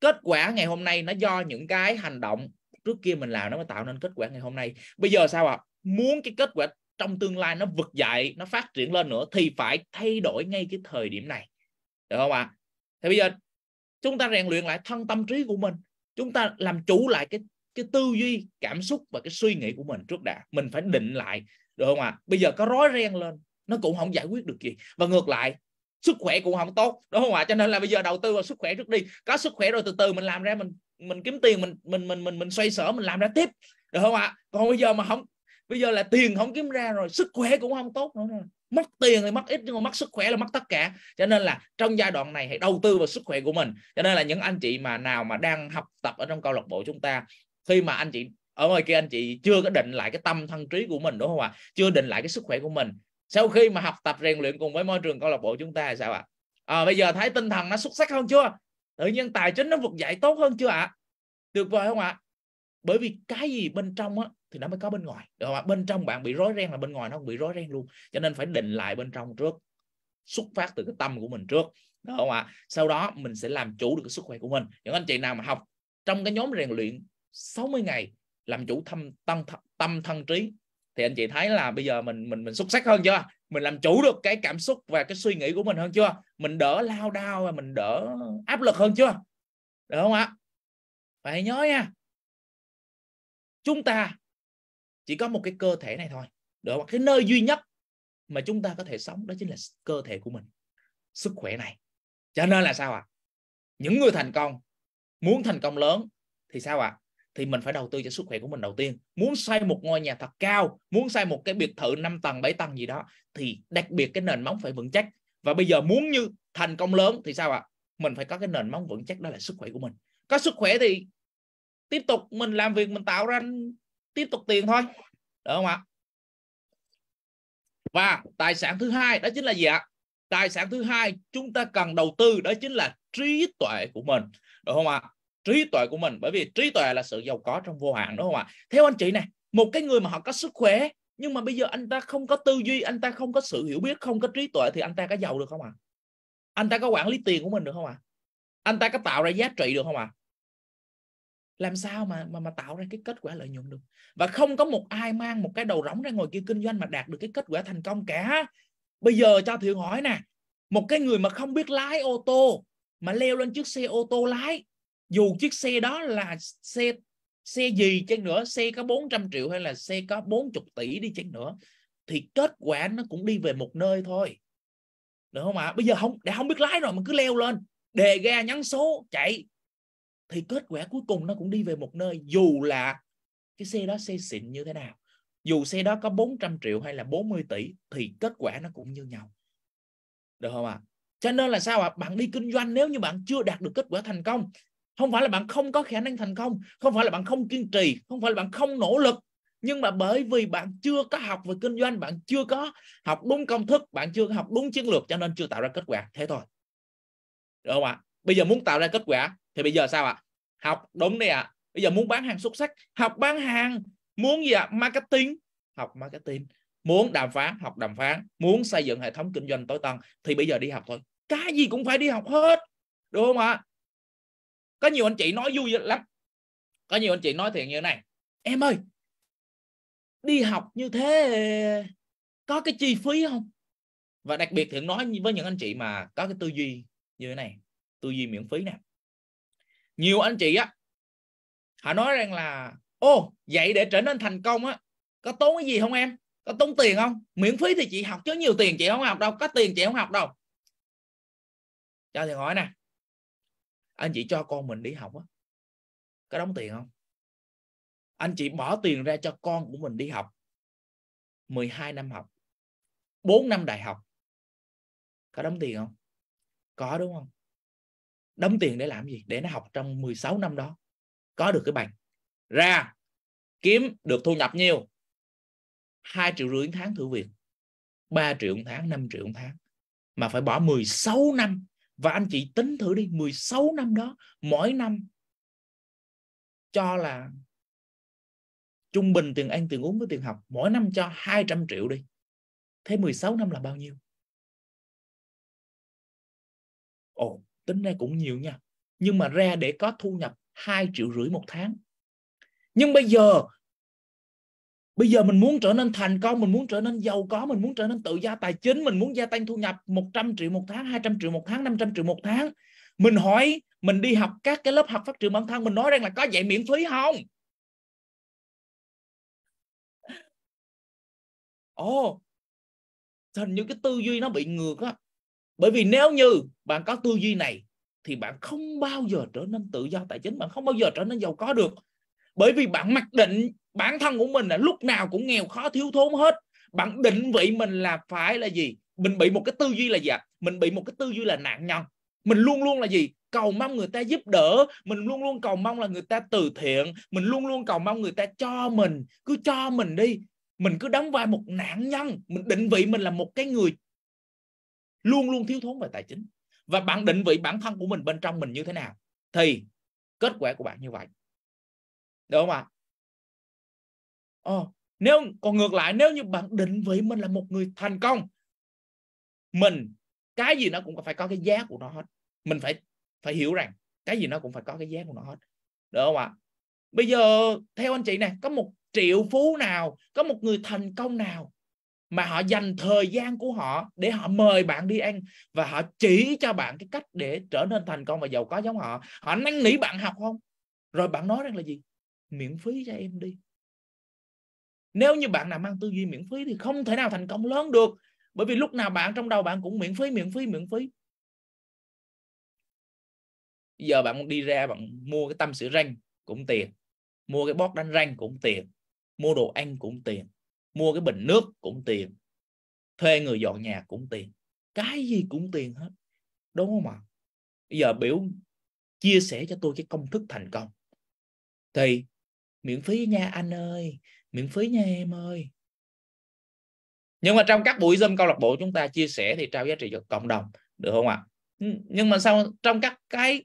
kết quả ngày hôm nay nó do những cái hành động trước kia mình làm nó mới tạo nên kết quả ngày hôm nay bây giờ sao ạ à? muốn cái kết quả trong tương lai nó vực dậy nó phát triển lên nữa thì phải thay đổi ngay cái thời điểm này được không ạ à? thì bây giờ chúng ta rèn luyện lại thân tâm trí của mình chúng ta làm chủ lại cái cái tư duy cảm xúc và cái suy nghĩ của mình trước đã mình phải định lại được không ạ à? bây giờ có rối ren lên nó cũng không giải quyết được gì và ngược lại sức khỏe cũng không tốt đúng không ạ cho nên là bây giờ đầu tư vào sức khỏe trước đi có sức khỏe rồi từ từ mình làm ra mình mình kiếm tiền mình mình mình mình mình xoay sở mình làm ra tiếp được không ạ còn bây giờ mà không bây giờ là tiền không kiếm ra rồi sức khỏe cũng không tốt nữa mất tiền thì mất ít nhưng mà mất sức khỏe là mất tất cả cho nên là trong giai đoạn này hãy đầu tư vào sức khỏe của mình cho nên là những anh chị mà nào mà đang học tập ở trong câu lạc bộ chúng ta khi mà anh chị ở ngoài kia anh chị chưa có định lại cái tâm thân trí của mình đúng không ạ chưa định lại cái sức khỏe của mình sau khi mà học tập rèn luyện cùng với môi trường câu lạc bộ chúng ta là sao ạ à? bây giờ thấy tinh thần nó xuất sắc hơn chưa tự nhiên tài chính nó vực dậy tốt hơn chưa ạ à? tuyệt vời không ạ bởi vì cái gì bên trong á thì nó mới có bên ngoài được không ạ bên trong bạn bị rối ren là bên ngoài nó cũng bị rối ren luôn cho nên phải định lại bên trong trước xuất phát từ cái tâm của mình trước được không ạ sau đó mình sẽ làm chủ được cái sức khỏe của mình những anh chị nào mà học trong cái nhóm rèn luyện 60 ngày làm chủ thâm tâm tâm thân trí thì anh chị thấy là bây giờ mình mình mình xuất sắc hơn chưa mình làm chủ được cái cảm xúc và cái suy nghĩ của mình hơn chưa mình đỡ lao đao và mình đỡ áp lực hơn chưa được không ạ phải nhớ nha chúng ta chỉ có một cái cơ thể này thôi được không? cái nơi duy nhất mà chúng ta có thể sống đó chính là cơ thể của mình sức khỏe này cho nên là sao ạ à? những người thành công muốn thành công lớn thì sao ạ à? thì mình phải đầu tư cho sức khỏe của mình đầu tiên muốn xây một ngôi nhà thật cao muốn xây một cái biệt thự 5 tầng 7 tầng gì đó thì đặc biệt cái nền móng phải vững chắc và bây giờ muốn như thành công lớn thì sao ạ à? mình phải có cái nền móng vững chắc đó là sức khỏe của mình có sức khỏe thì tiếp tục mình làm việc mình tạo ra tiếp tục tiền thôi được không ạ và tài sản thứ hai đó chính là gì ạ tài sản thứ hai chúng ta cần đầu tư đó chính là trí tuệ của mình đúng không ạ trí tuệ của mình bởi vì trí tuệ là sự giàu có trong vô hạn đúng không ạ theo anh chị này một cái người mà họ có sức khỏe nhưng mà bây giờ anh ta không có tư duy anh ta không có sự hiểu biết không có trí tuệ thì anh ta có giàu được không ạ anh ta có quản lý tiền của mình được không ạ anh ta có tạo ra giá trị được không ạ làm sao mà mà mà tạo ra cái kết quả lợi nhuận được và không có một ai mang một cái đầu rỗng ra ngồi kia kinh doanh mà đạt được cái kết quả thành công cả bây giờ cho thiệu hỏi nè một cái người mà không biết lái ô tô mà leo lên chiếc xe ô tô lái dù chiếc xe đó là xe xe gì chăng nữa xe có 400 triệu hay là xe có 40 tỷ đi chăng nữa thì kết quả nó cũng đi về một nơi thôi được không ạ à? bây giờ không để không biết lái rồi mà cứ leo lên đề ga nhắn số chạy thì kết quả cuối cùng nó cũng đi về một nơi dù là cái xe đó xe xịn như thế nào dù xe đó có 400 triệu hay là 40 tỷ thì kết quả nó cũng như nhau được không ạ à? cho nên là sao ạ à? bạn đi kinh doanh nếu như bạn chưa đạt được kết quả thành công không phải là bạn không có khả năng thành công không phải là bạn không kiên trì không phải là bạn không nỗ lực nhưng mà bởi vì bạn chưa có học về kinh doanh bạn chưa có học đúng công thức bạn chưa học đúng chiến lược cho nên chưa tạo ra kết quả thế thôi được không ạ bây giờ muốn tạo ra kết quả thì bây giờ sao ạ học đúng đi ạ bây giờ muốn bán hàng xuất sắc học bán hàng muốn gì ạ marketing học marketing muốn đàm phán học đàm phán muốn xây dựng hệ thống kinh doanh tối tân thì bây giờ đi học thôi cái gì cũng phải đi học hết đúng không ạ có nhiều anh chị nói vui lắm có nhiều anh chị nói thiệt như thế này em ơi đi học như thế có cái chi phí không và đặc biệt thiện nói với những anh chị mà có cái tư duy như thế này tư duy miễn phí nè nhiều anh chị á họ nói rằng là ô vậy để trở nên thành công á có tốn cái gì không em có tốn tiền không miễn phí thì chị học chứ nhiều tiền chị không học đâu có tiền chị không học đâu cho thì hỏi nè anh chị cho con mình đi học á có đóng tiền không anh chị bỏ tiền ra cho con của mình đi học 12 năm học 4 năm đại học có đóng tiền không có đúng không đóng tiền để làm gì để nó học trong 16 năm đó có được cái bằng ra kiếm được thu nhập nhiều 2 triệu rưỡi tháng thử việc 3 triệu một tháng 5 triệu một tháng mà phải bỏ 16 năm và anh chị tính thử đi 16 năm đó mỗi năm cho là trung bình tiền ăn tiền uống với tiền học mỗi năm cho 200 triệu đi thế 16 năm là bao nhiêu ồ tính ra cũng nhiều nha nhưng mà ra để có thu nhập 2 triệu rưỡi một tháng nhưng bây giờ bây giờ mình muốn trở nên thành công mình muốn trở nên giàu có mình muốn trở nên tự do tài chính mình muốn gia tăng thu nhập 100 triệu một tháng 200 triệu một tháng 500 triệu một tháng mình hỏi mình đi học các cái lớp học phát triển bản thân mình nói rằng là có dạy miễn phí không ồ thành những cái tư duy nó bị ngược á bởi vì nếu như bạn có tư duy này thì bạn không bao giờ trở nên tự do tài chính bạn không bao giờ trở nên giàu có được bởi vì bạn mặc định bản thân của mình là lúc nào cũng nghèo khó thiếu thốn hết bạn định vị mình là phải là gì mình bị một cái tư duy là gì ạ à? mình bị một cái tư duy là nạn nhân mình luôn luôn là gì cầu mong người ta giúp đỡ mình luôn luôn cầu mong là người ta từ thiện mình luôn luôn cầu mong người ta cho mình cứ cho mình đi mình cứ đóng vai một nạn nhân mình định vị mình là một cái người luôn luôn thiếu thốn về tài chính và bạn định vị bản thân của mình bên trong mình như thế nào thì kết quả của bạn như vậy đúng không ạ à? ờ, nếu còn ngược lại nếu như bạn định vị mình là một người thành công mình cái gì nó cũng phải có cái giá của nó hết mình phải phải hiểu rằng cái gì nó cũng phải có cái giá của nó hết được không ạ bây giờ theo anh chị này có một triệu phú nào có một người thành công nào mà họ dành thời gian của họ để họ mời bạn đi ăn và họ chỉ cho bạn cái cách để trở nên thành công và giàu có giống họ họ năn nỉ bạn học không rồi bạn nói rằng là gì miễn phí cho em đi nếu như bạn nào mang tư duy miễn phí thì không thể nào thành công lớn được bởi vì lúc nào bạn trong đầu bạn cũng miễn phí miễn phí miễn phí giờ bạn đi ra bạn mua cái tâm sữa răng cũng tiền mua cái bót đánh răng cũng tiền mua đồ ăn cũng tiền mua cái bình nước cũng tiền thuê người dọn nhà cũng tiền cái gì cũng tiền hết đúng không ạ giờ biểu chia sẻ cho tôi cái công thức thành công thì miễn phí nha anh ơi miễn phí nha em ơi nhưng mà trong các buổi zoom câu lạc bộ chúng ta chia sẻ thì trao giá trị cho cộng đồng được không ạ ừ, nhưng mà sau trong các cái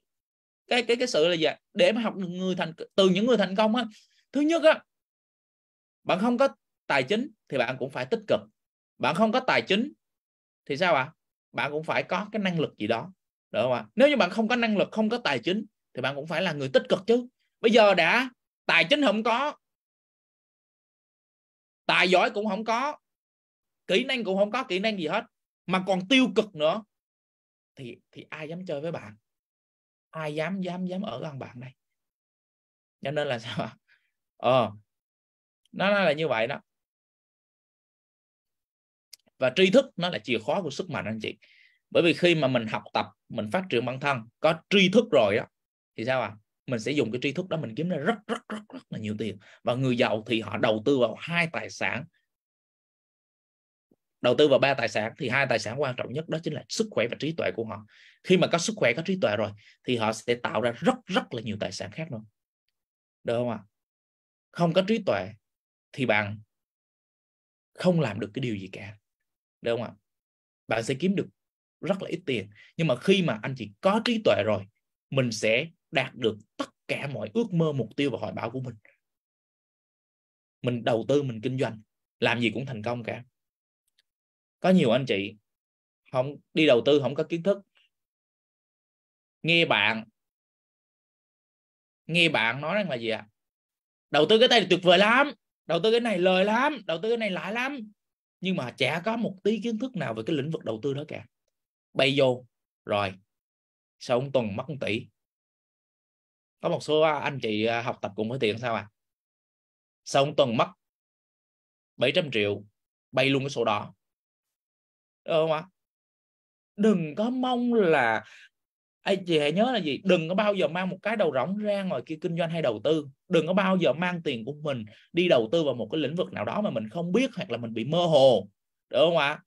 cái cái cái sự là gì để mà học được người thành từ những người thành công á thứ nhất á bạn không có tài chính thì bạn cũng phải tích cực bạn không có tài chính thì sao ạ bạn cũng phải có cái năng lực gì đó được không ạ nếu như bạn không có năng lực không có tài chính thì bạn cũng phải là người tích cực chứ bây giờ đã tài chính không có tài giỏi cũng không có kỹ năng cũng không có kỹ năng gì hết mà còn tiêu cực nữa thì thì ai dám chơi với bạn ai dám dám dám ở gần bạn đây cho nên là sao ạ ờ nó, là như vậy đó và tri thức nó là chìa khóa của sức mạnh anh chị bởi vì khi mà mình học tập mình phát triển bản thân có tri thức rồi đó thì sao ạ à? mình sẽ dùng cái tri thức đó mình kiếm ra rất rất rất rất là nhiều tiền và người giàu thì họ đầu tư vào hai tài sản đầu tư vào ba tài sản thì hai tài sản quan trọng nhất đó chính là sức khỏe và trí tuệ của họ khi mà có sức khỏe có trí tuệ rồi thì họ sẽ tạo ra rất rất là nhiều tài sản khác nữa được không ạ không có trí tuệ thì bạn không làm được cái điều gì cả được không ạ bạn sẽ kiếm được rất là ít tiền nhưng mà khi mà anh chị có trí tuệ rồi mình sẽ đạt được tất cả mọi ước mơ mục tiêu và hoài bão của mình mình đầu tư mình kinh doanh làm gì cũng thành công cả có nhiều anh chị không đi đầu tư không có kiến thức nghe bạn nghe bạn nói rằng là gì ạ đầu tư cái này tuyệt vời lắm đầu tư cái này lời lắm đầu tư cái này lãi lắm nhưng mà chả có một tí kiến thức nào về cái lĩnh vực đầu tư đó cả bay vô rồi sau một tuần mất một tỷ có một số à, anh chị à, học tập cùng với tiền sao à sau một tuần mất 700 triệu bay luôn cái sổ đỏ đúng không ạ đừng có mong là anh chị hãy nhớ là gì đừng có bao giờ mang một cái đầu rỗng ra ngoài kia kinh doanh hay đầu tư đừng có bao giờ mang tiền của mình đi đầu tư vào một cái lĩnh vực nào đó mà mình không biết hoặc là mình bị mơ hồ đúng không ạ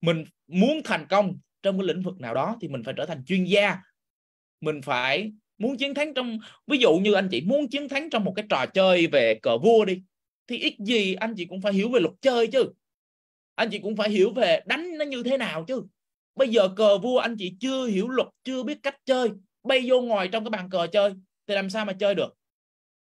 mình muốn thành công trong cái lĩnh vực nào đó thì mình phải trở thành chuyên gia mình phải muốn chiến thắng trong ví dụ như anh chị muốn chiến thắng trong một cái trò chơi về cờ vua đi thì ít gì anh chị cũng phải hiểu về luật chơi chứ anh chị cũng phải hiểu về đánh nó như thế nào chứ bây giờ cờ vua anh chị chưa hiểu luật chưa biết cách chơi bay vô ngoài trong cái bàn cờ chơi thì làm sao mà chơi được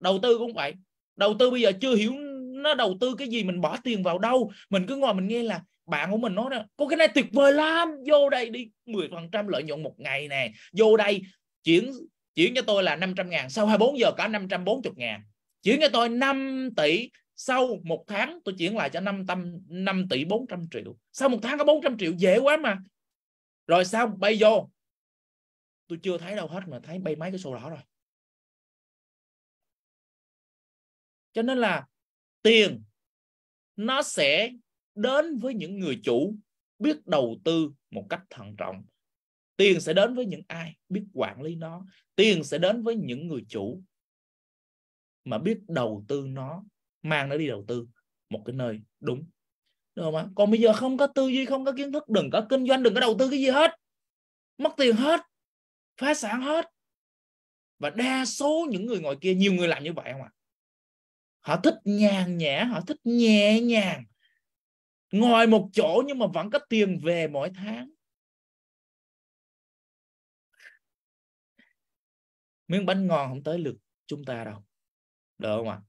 đầu tư cũng vậy đầu tư bây giờ chưa hiểu nó đầu tư cái gì mình bỏ tiền vào đâu mình cứ ngồi mình nghe là bạn của mình nói đó có cái này tuyệt vời lắm vô đây đi 10% lợi nhuận một ngày nè vô đây chuyển chuyển cho tôi là 500 ngàn sau 24 giờ cả 540 ngàn chuyển cho tôi 5 tỷ sau một tháng tôi chuyển lại cho 5, tâm, 5 tỷ 400 triệu sau một tháng có 400 triệu dễ quá mà rồi sao bay vô tôi chưa thấy đâu hết mà thấy bay mấy cái sổ đỏ rồi cho nên là tiền nó sẽ đến với những người chủ biết đầu tư một cách thận trọng tiền sẽ đến với những ai biết quản lý nó tiền sẽ đến với những người chủ mà biết đầu tư nó mang nó đi đầu tư một cái nơi đúng được không ạ còn bây giờ không có tư duy không có kiến thức đừng có kinh doanh đừng có đầu tư cái gì hết mất tiền hết phá sản hết và đa số những người ngồi kia nhiều người làm như vậy không ạ họ thích nhàn nhã họ thích nhẹ nhàng ngồi một chỗ nhưng mà vẫn có tiền về mỗi tháng miếng bánh ngon không tới lượt chúng ta đâu được không ạ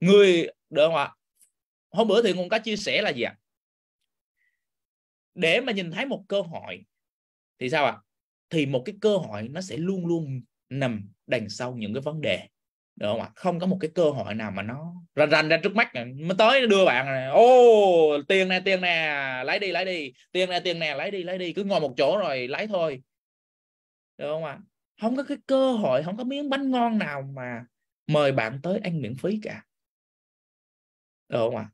người được không ạ hôm bữa thì cũng có chia sẻ là gì ạ để mà nhìn thấy một cơ hội thì sao ạ thì một cái cơ hội nó sẽ luôn luôn nằm đằng sau những cái vấn đề được không ạ không có một cái cơ hội nào mà nó rành rành ra trước mắt này. mới tới đưa bạn này ô tiền nè tiền nè lấy đi lấy đi tiền nè tiền nè lấy đi lấy đi cứ ngồi một chỗ rồi lấy thôi được không ạ không có cái cơ hội không có miếng bánh ngon nào mà mời bạn tới ăn miễn phí cả được không ạ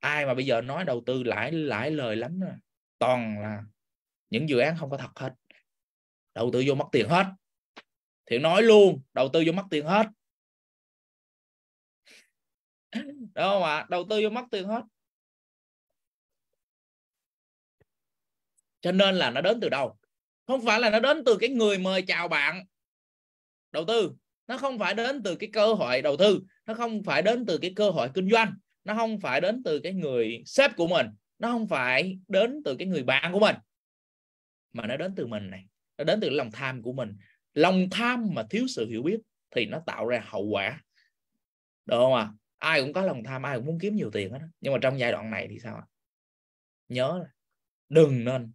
ai mà bây giờ nói đầu tư lãi lãi lời lắm rồi toàn là những dự án không có thật hết đầu tư vô mất tiền hết thì nói luôn đầu tư vô mất tiền hết đó không ạ đầu tư vô mất tiền hết cho nên là nó đến từ đâu không phải là nó đến từ cái người mời chào bạn đầu tư nó không phải đến từ cái cơ hội đầu tư nó không phải đến từ cái cơ hội kinh doanh nó không phải đến từ cái người sếp của mình nó không phải đến từ cái người bạn của mình mà nó đến từ mình này nó đến từ lòng tham của mình lòng tham mà thiếu sự hiểu biết thì nó tạo ra hậu quả được không ạ à? ai cũng có lòng tham ai cũng muốn kiếm nhiều tiền hết nhưng mà trong giai đoạn này thì sao ạ nhớ là đừng nên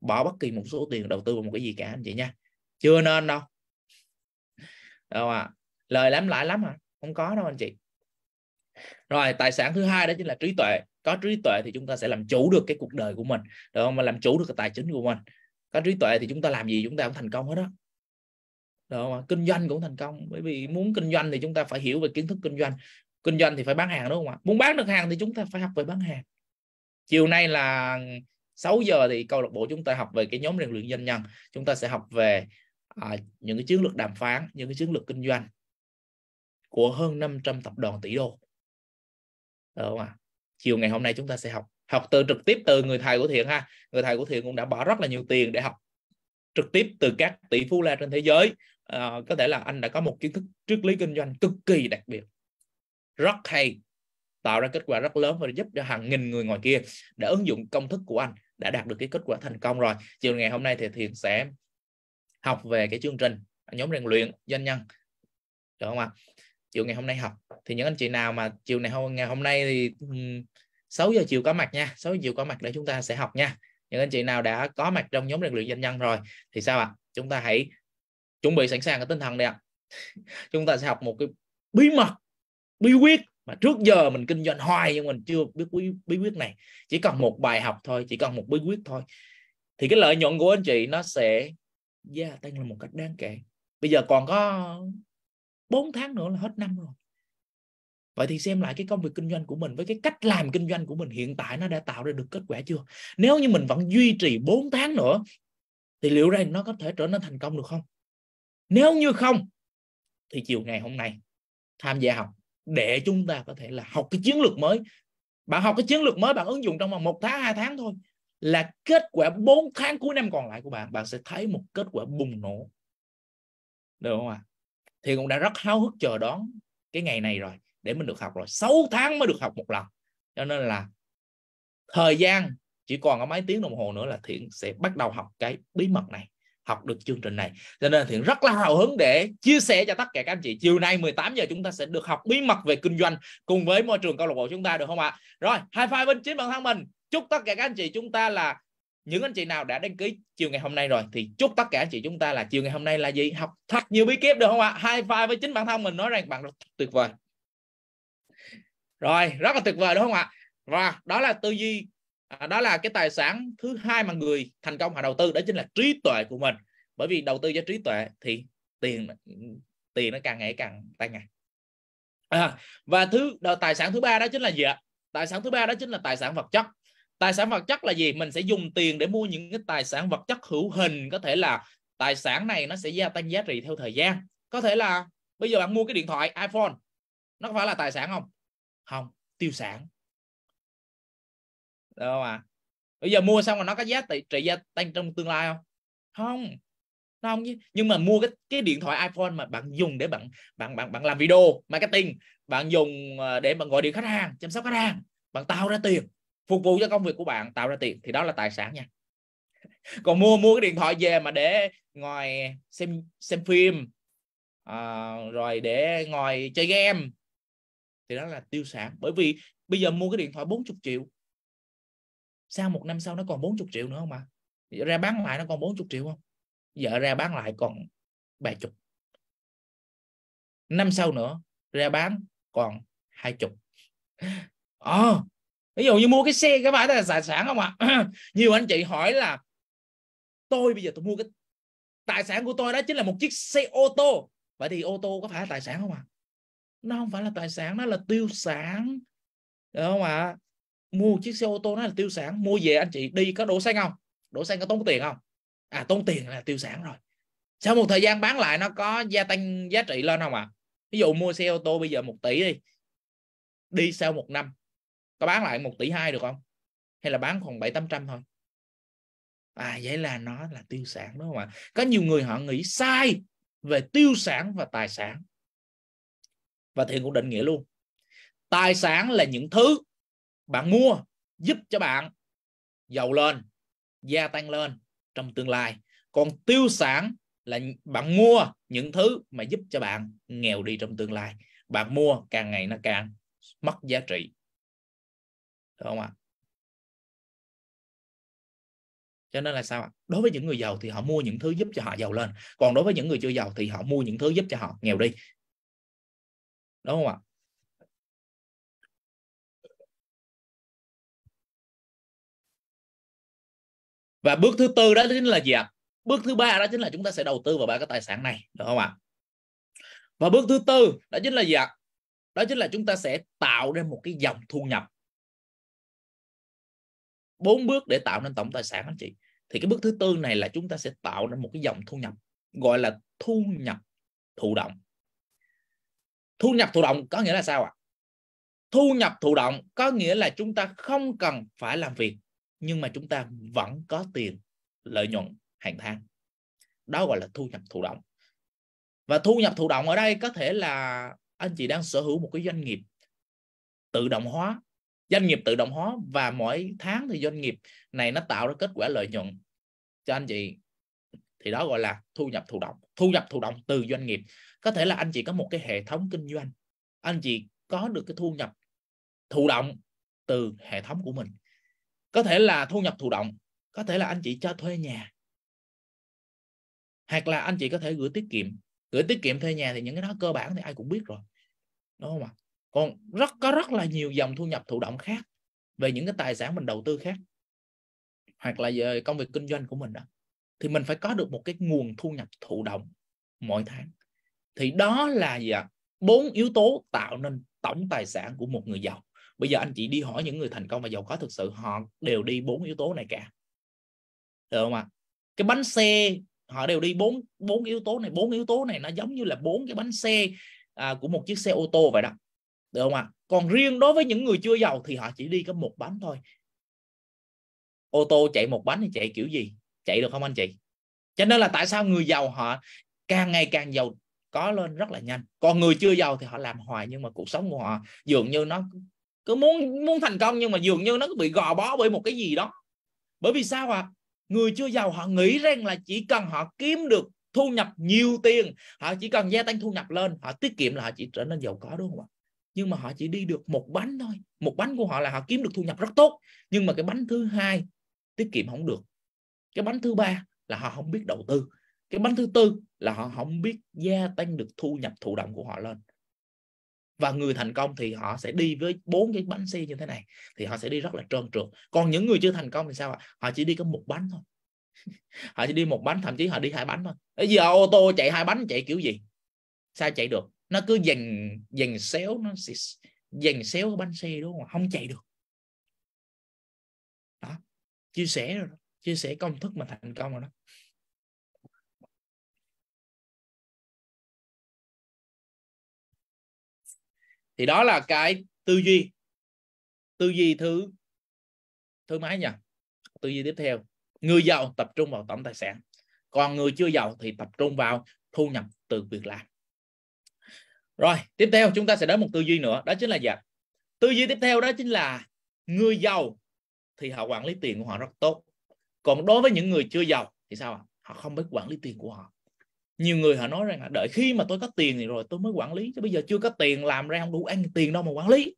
bỏ bất kỳ một số tiền đầu tư vào một cái gì cả anh chị nha chưa nên đâu được không ạ à? lời lắm lãi lắm hả không có đâu anh chị rồi tài sản thứ hai đó chính là trí tuệ có trí tuệ thì chúng ta sẽ làm chủ được cái cuộc đời của mình được không mà làm chủ được cái tài chính của mình có trí tuệ thì chúng ta làm gì chúng ta cũng thành công hết đó được không? kinh doanh cũng thành công bởi vì muốn kinh doanh thì chúng ta phải hiểu về kiến thức kinh doanh kinh doanh thì phải bán hàng đúng không ạ muốn bán được hàng thì chúng ta phải học về bán hàng chiều nay là 6 giờ thì câu lạc bộ chúng ta học về cái nhóm rèn luyện doanh nhân chúng ta sẽ học về à, những cái chiến lược đàm phán những cái chiến lược kinh doanh của hơn 500 tập đoàn tỷ đô được không ạ chiều ngày hôm nay chúng ta sẽ học học từ trực tiếp từ người thầy của thiện ha người thầy của thiện cũng đã bỏ rất là nhiều tiền để học trực tiếp từ các tỷ phú la trên thế giới uh, có thể là anh đã có một kiến thức triết lý kinh doanh cực kỳ đặc biệt rất hay tạo ra kết quả rất lớn và giúp cho hàng nghìn người ngoài kia đã ứng dụng công thức của anh đã đạt được cái kết quả thành công rồi chiều ngày hôm nay thì thiền sẽ học về cái chương trình nhóm rèn luyện doanh nhân được không ạ chiều ngày hôm nay học thì những anh chị nào mà chiều này hôm ngày hôm nay thì 6 giờ chiều có mặt nha 6 giờ chiều có mặt để chúng ta sẽ học nha những anh chị nào đã có mặt trong nhóm rèn luyện doanh nhân rồi thì sao ạ chúng ta hãy chuẩn bị sẵn sàng cái tinh thần đây ạ chúng ta sẽ học một cái bí mật bí quyết mà trước giờ mình kinh doanh hoài nhưng mình chưa biết bí, bí quyết này chỉ cần một bài học thôi chỉ cần một bí quyết thôi thì cái lợi nhuận của anh chị nó sẽ gia tăng là một cách đáng kể bây giờ còn có 4 tháng nữa là hết năm rồi vậy thì xem lại cái công việc kinh doanh của mình với cái cách làm kinh doanh của mình hiện tại nó đã tạo ra được kết quả chưa nếu như mình vẫn duy trì 4 tháng nữa thì liệu rằng nó có thể trở nên thành công được không nếu như không thì chiều ngày hôm nay tham gia học để chúng ta có thể là học cái chiến lược mới bạn học cái chiến lược mới bạn ứng dụng trong vòng một tháng hai tháng thôi là kết quả 4 tháng cuối năm còn lại của bạn bạn sẽ thấy một kết quả bùng nổ được không ạ à? thì cũng đã rất háo hức chờ đón cái ngày này rồi để mình được học rồi 6 tháng mới được học một lần cho nên là thời gian chỉ còn có mấy tiếng đồng hồ nữa là thiện sẽ bắt đầu học cái bí mật này học được chương trình này cho nên thiện rất là hào hứng để chia sẻ cho tất cả các anh chị chiều nay 18 giờ chúng ta sẽ được học bí mật về kinh doanh cùng với môi trường câu lạc bộ chúng ta được không ạ rồi hai file bên chính bản thân mình chúc tất cả các anh chị chúng ta là những anh chị nào đã đăng ký chiều ngày hôm nay rồi thì chúc tất cả anh chị chúng ta là chiều ngày hôm nay là gì học thật nhiều bí kíp được không ạ hai file với chính bản thân mình nói rằng bạn rất tuyệt vời rồi rất là tuyệt vời đúng không ạ và đó là tư duy À, đó là cái tài sản thứ hai mà người thành công họ đầu tư đó chính là trí tuệ của mình bởi vì đầu tư cho trí tuệ thì tiền tiền nó càng ngày càng tăng ngày à, và thứ tài sản thứ ba đó chính là gì ạ tài sản thứ ba đó chính là tài sản vật chất tài sản vật chất là gì mình sẽ dùng tiền để mua những cái tài sản vật chất hữu hình có thể là tài sản này nó sẽ gia tăng giá trị theo thời gian có thể là bây giờ bạn mua cái điện thoại iPhone nó có phải là tài sản không không tiêu sản được không ạ à? bây giờ mua xong mà nó có giá trị, trị giá tăng trong tương lai không không nó không chứ nhưng mà mua cái cái điện thoại iPhone mà bạn dùng để bạn bạn bạn bạn làm video marketing bạn dùng ờ, để bạn gọi điện khách hàng chăm sóc khách hàng bạn tạo ra tiền phục vụ cho công việc của bạn tạo ra tiền thì đó là tài sản nha còn mua mua cái điện thoại về mà để ngồi xem xem phim à, rồi để ngồi chơi game thì đó là tiêu sản bởi vì bây giờ mua cái điện thoại 40 triệu sau một năm sau nó còn 40 triệu nữa không ạ à? ra bán lại nó còn 40 triệu không vợ ra bán lại còn chục năm sau nữa ra bán còn hai chục. à, ví dụ như mua cái xe cái phải là tài sản không ạ à? nhiều anh chị hỏi là tôi bây giờ tôi mua cái tài sản của tôi đó chính là một chiếc xe ô tô vậy thì ô tô có phải là tài sản không ạ nó không phải là tài sản nó là tiêu sản đúng không ạ mua chiếc xe ô tô nó là tiêu sản mua về anh chị đi có đổ xăng không đổ xăng có tốn tiền không à tốn tiền là tiêu sản rồi sau một thời gian bán lại nó có gia tăng giá trị lên không ạ à? ví dụ mua xe ô tô bây giờ một tỷ đi đi sau một năm có bán lại một tỷ hai được không hay là bán khoảng tám trăm thôi à vậy là nó là tiêu sản đúng không ạ có nhiều người họ nghĩ sai về tiêu sản và tài sản và thiện cũng định nghĩa luôn tài sản là những thứ bạn mua giúp cho bạn giàu lên gia tăng lên trong tương lai còn tiêu sản là bạn mua những thứ mà giúp cho bạn nghèo đi trong tương lai bạn mua càng ngày nó càng mất giá trị được không ạ cho nên là sao ạ đối với những người giàu thì họ mua những thứ giúp cho họ giàu lên còn đối với những người chưa giàu thì họ mua những thứ giúp cho họ nghèo đi đúng không ạ và bước thứ tư đó chính là gì ạ bước thứ ba đó chính là chúng ta sẽ đầu tư vào ba cái tài sản này được không ạ và bước thứ tư đó chính là gì ạ đó chính là chúng ta sẽ tạo nên một cái dòng thu nhập bốn bước để tạo nên tổng tài sản anh chị thì cái bước thứ tư này là chúng ta sẽ tạo nên một cái dòng thu nhập gọi là thu nhập thụ động thu nhập thụ động có nghĩa là sao ạ thu nhập thụ động có nghĩa là chúng ta không cần phải làm việc nhưng mà chúng ta vẫn có tiền lợi nhuận hàng tháng đó gọi là thu nhập thụ động và thu nhập thụ động ở đây có thể là anh chị đang sở hữu một cái doanh nghiệp tự động hóa doanh nghiệp tự động hóa và mỗi tháng thì doanh nghiệp này nó tạo ra kết quả lợi nhuận cho anh chị thì đó gọi là thu nhập thụ động thu nhập thụ động từ doanh nghiệp có thể là anh chị có một cái hệ thống kinh doanh anh chị có được cái thu nhập thụ động từ hệ thống của mình có thể là thu nhập thụ động có thể là anh chị cho thuê nhà hoặc là anh chị có thể gửi tiết kiệm gửi tiết kiệm thuê nhà thì những cái đó cơ bản thì ai cũng biết rồi đúng không ạ còn rất có rất là nhiều dòng thu nhập thụ động khác về những cái tài sản mình đầu tư khác hoặc là về công việc kinh doanh của mình đó thì mình phải có được một cái nguồn thu nhập thụ động mỗi tháng thì đó là gì ạ bốn yếu tố tạo nên tổng tài sản của một người giàu bây giờ anh chị đi hỏi những người thành công và giàu có thực sự họ đều đi bốn yếu tố này cả được không ạ cái bánh xe họ đều đi bốn bốn yếu tố này bốn yếu tố này nó giống như là bốn cái bánh xe à, của một chiếc xe ô tô vậy đó được không ạ còn riêng đối với những người chưa giàu thì họ chỉ đi có một bánh thôi ô tô chạy một bánh thì chạy kiểu gì chạy được không anh chị cho nên là tại sao người giàu họ càng ngày càng giàu có lên rất là nhanh còn người chưa giàu thì họ làm hoài nhưng mà cuộc sống của họ dường như nó cứ muốn muốn thành công nhưng mà dường như nó cứ bị gò bó bởi một cái gì đó bởi vì sao ạ à? người chưa giàu họ nghĩ rằng là chỉ cần họ kiếm được thu nhập nhiều tiền họ chỉ cần gia tăng thu nhập lên họ tiết kiệm là họ chỉ trở nên giàu có đúng không ạ nhưng mà họ chỉ đi được một bánh thôi một bánh của họ là họ kiếm được thu nhập rất tốt nhưng mà cái bánh thứ hai tiết kiệm không được cái bánh thứ ba là họ không biết đầu tư cái bánh thứ tư là họ không biết gia tăng được thu nhập thụ động của họ lên và người thành công thì họ sẽ đi với bốn cái bánh xe như thế này thì họ sẽ đi rất là trơn trượt còn những người chưa thành công thì sao ạ họ chỉ đi có một bánh thôi họ chỉ đi một bánh thậm chí họ đi hai bánh thôi bây giờ ô tô chạy hai bánh chạy kiểu gì sao chạy được nó cứ dành dành xéo nó sẽ xéo cái bánh xe đúng không không chạy được đó chia sẻ rồi đó. chia sẻ công thức mà thành công rồi đó thì đó là cái tư duy tư duy thứ thứ mấy nhỉ tư duy tiếp theo người giàu tập trung vào tổng tài sản còn người chưa giàu thì tập trung vào thu nhập từ việc làm rồi tiếp theo chúng ta sẽ đến một tư duy nữa đó chính là gì tư duy tiếp theo đó chính là người giàu thì họ quản lý tiền của họ rất tốt còn đối với những người chưa giàu thì sao họ không biết quản lý tiền của họ nhiều người họ nói rằng là đợi khi mà tôi có tiền thì rồi tôi mới quản lý chứ bây giờ chưa có tiền làm ra không đủ ăn tiền đâu mà quản lý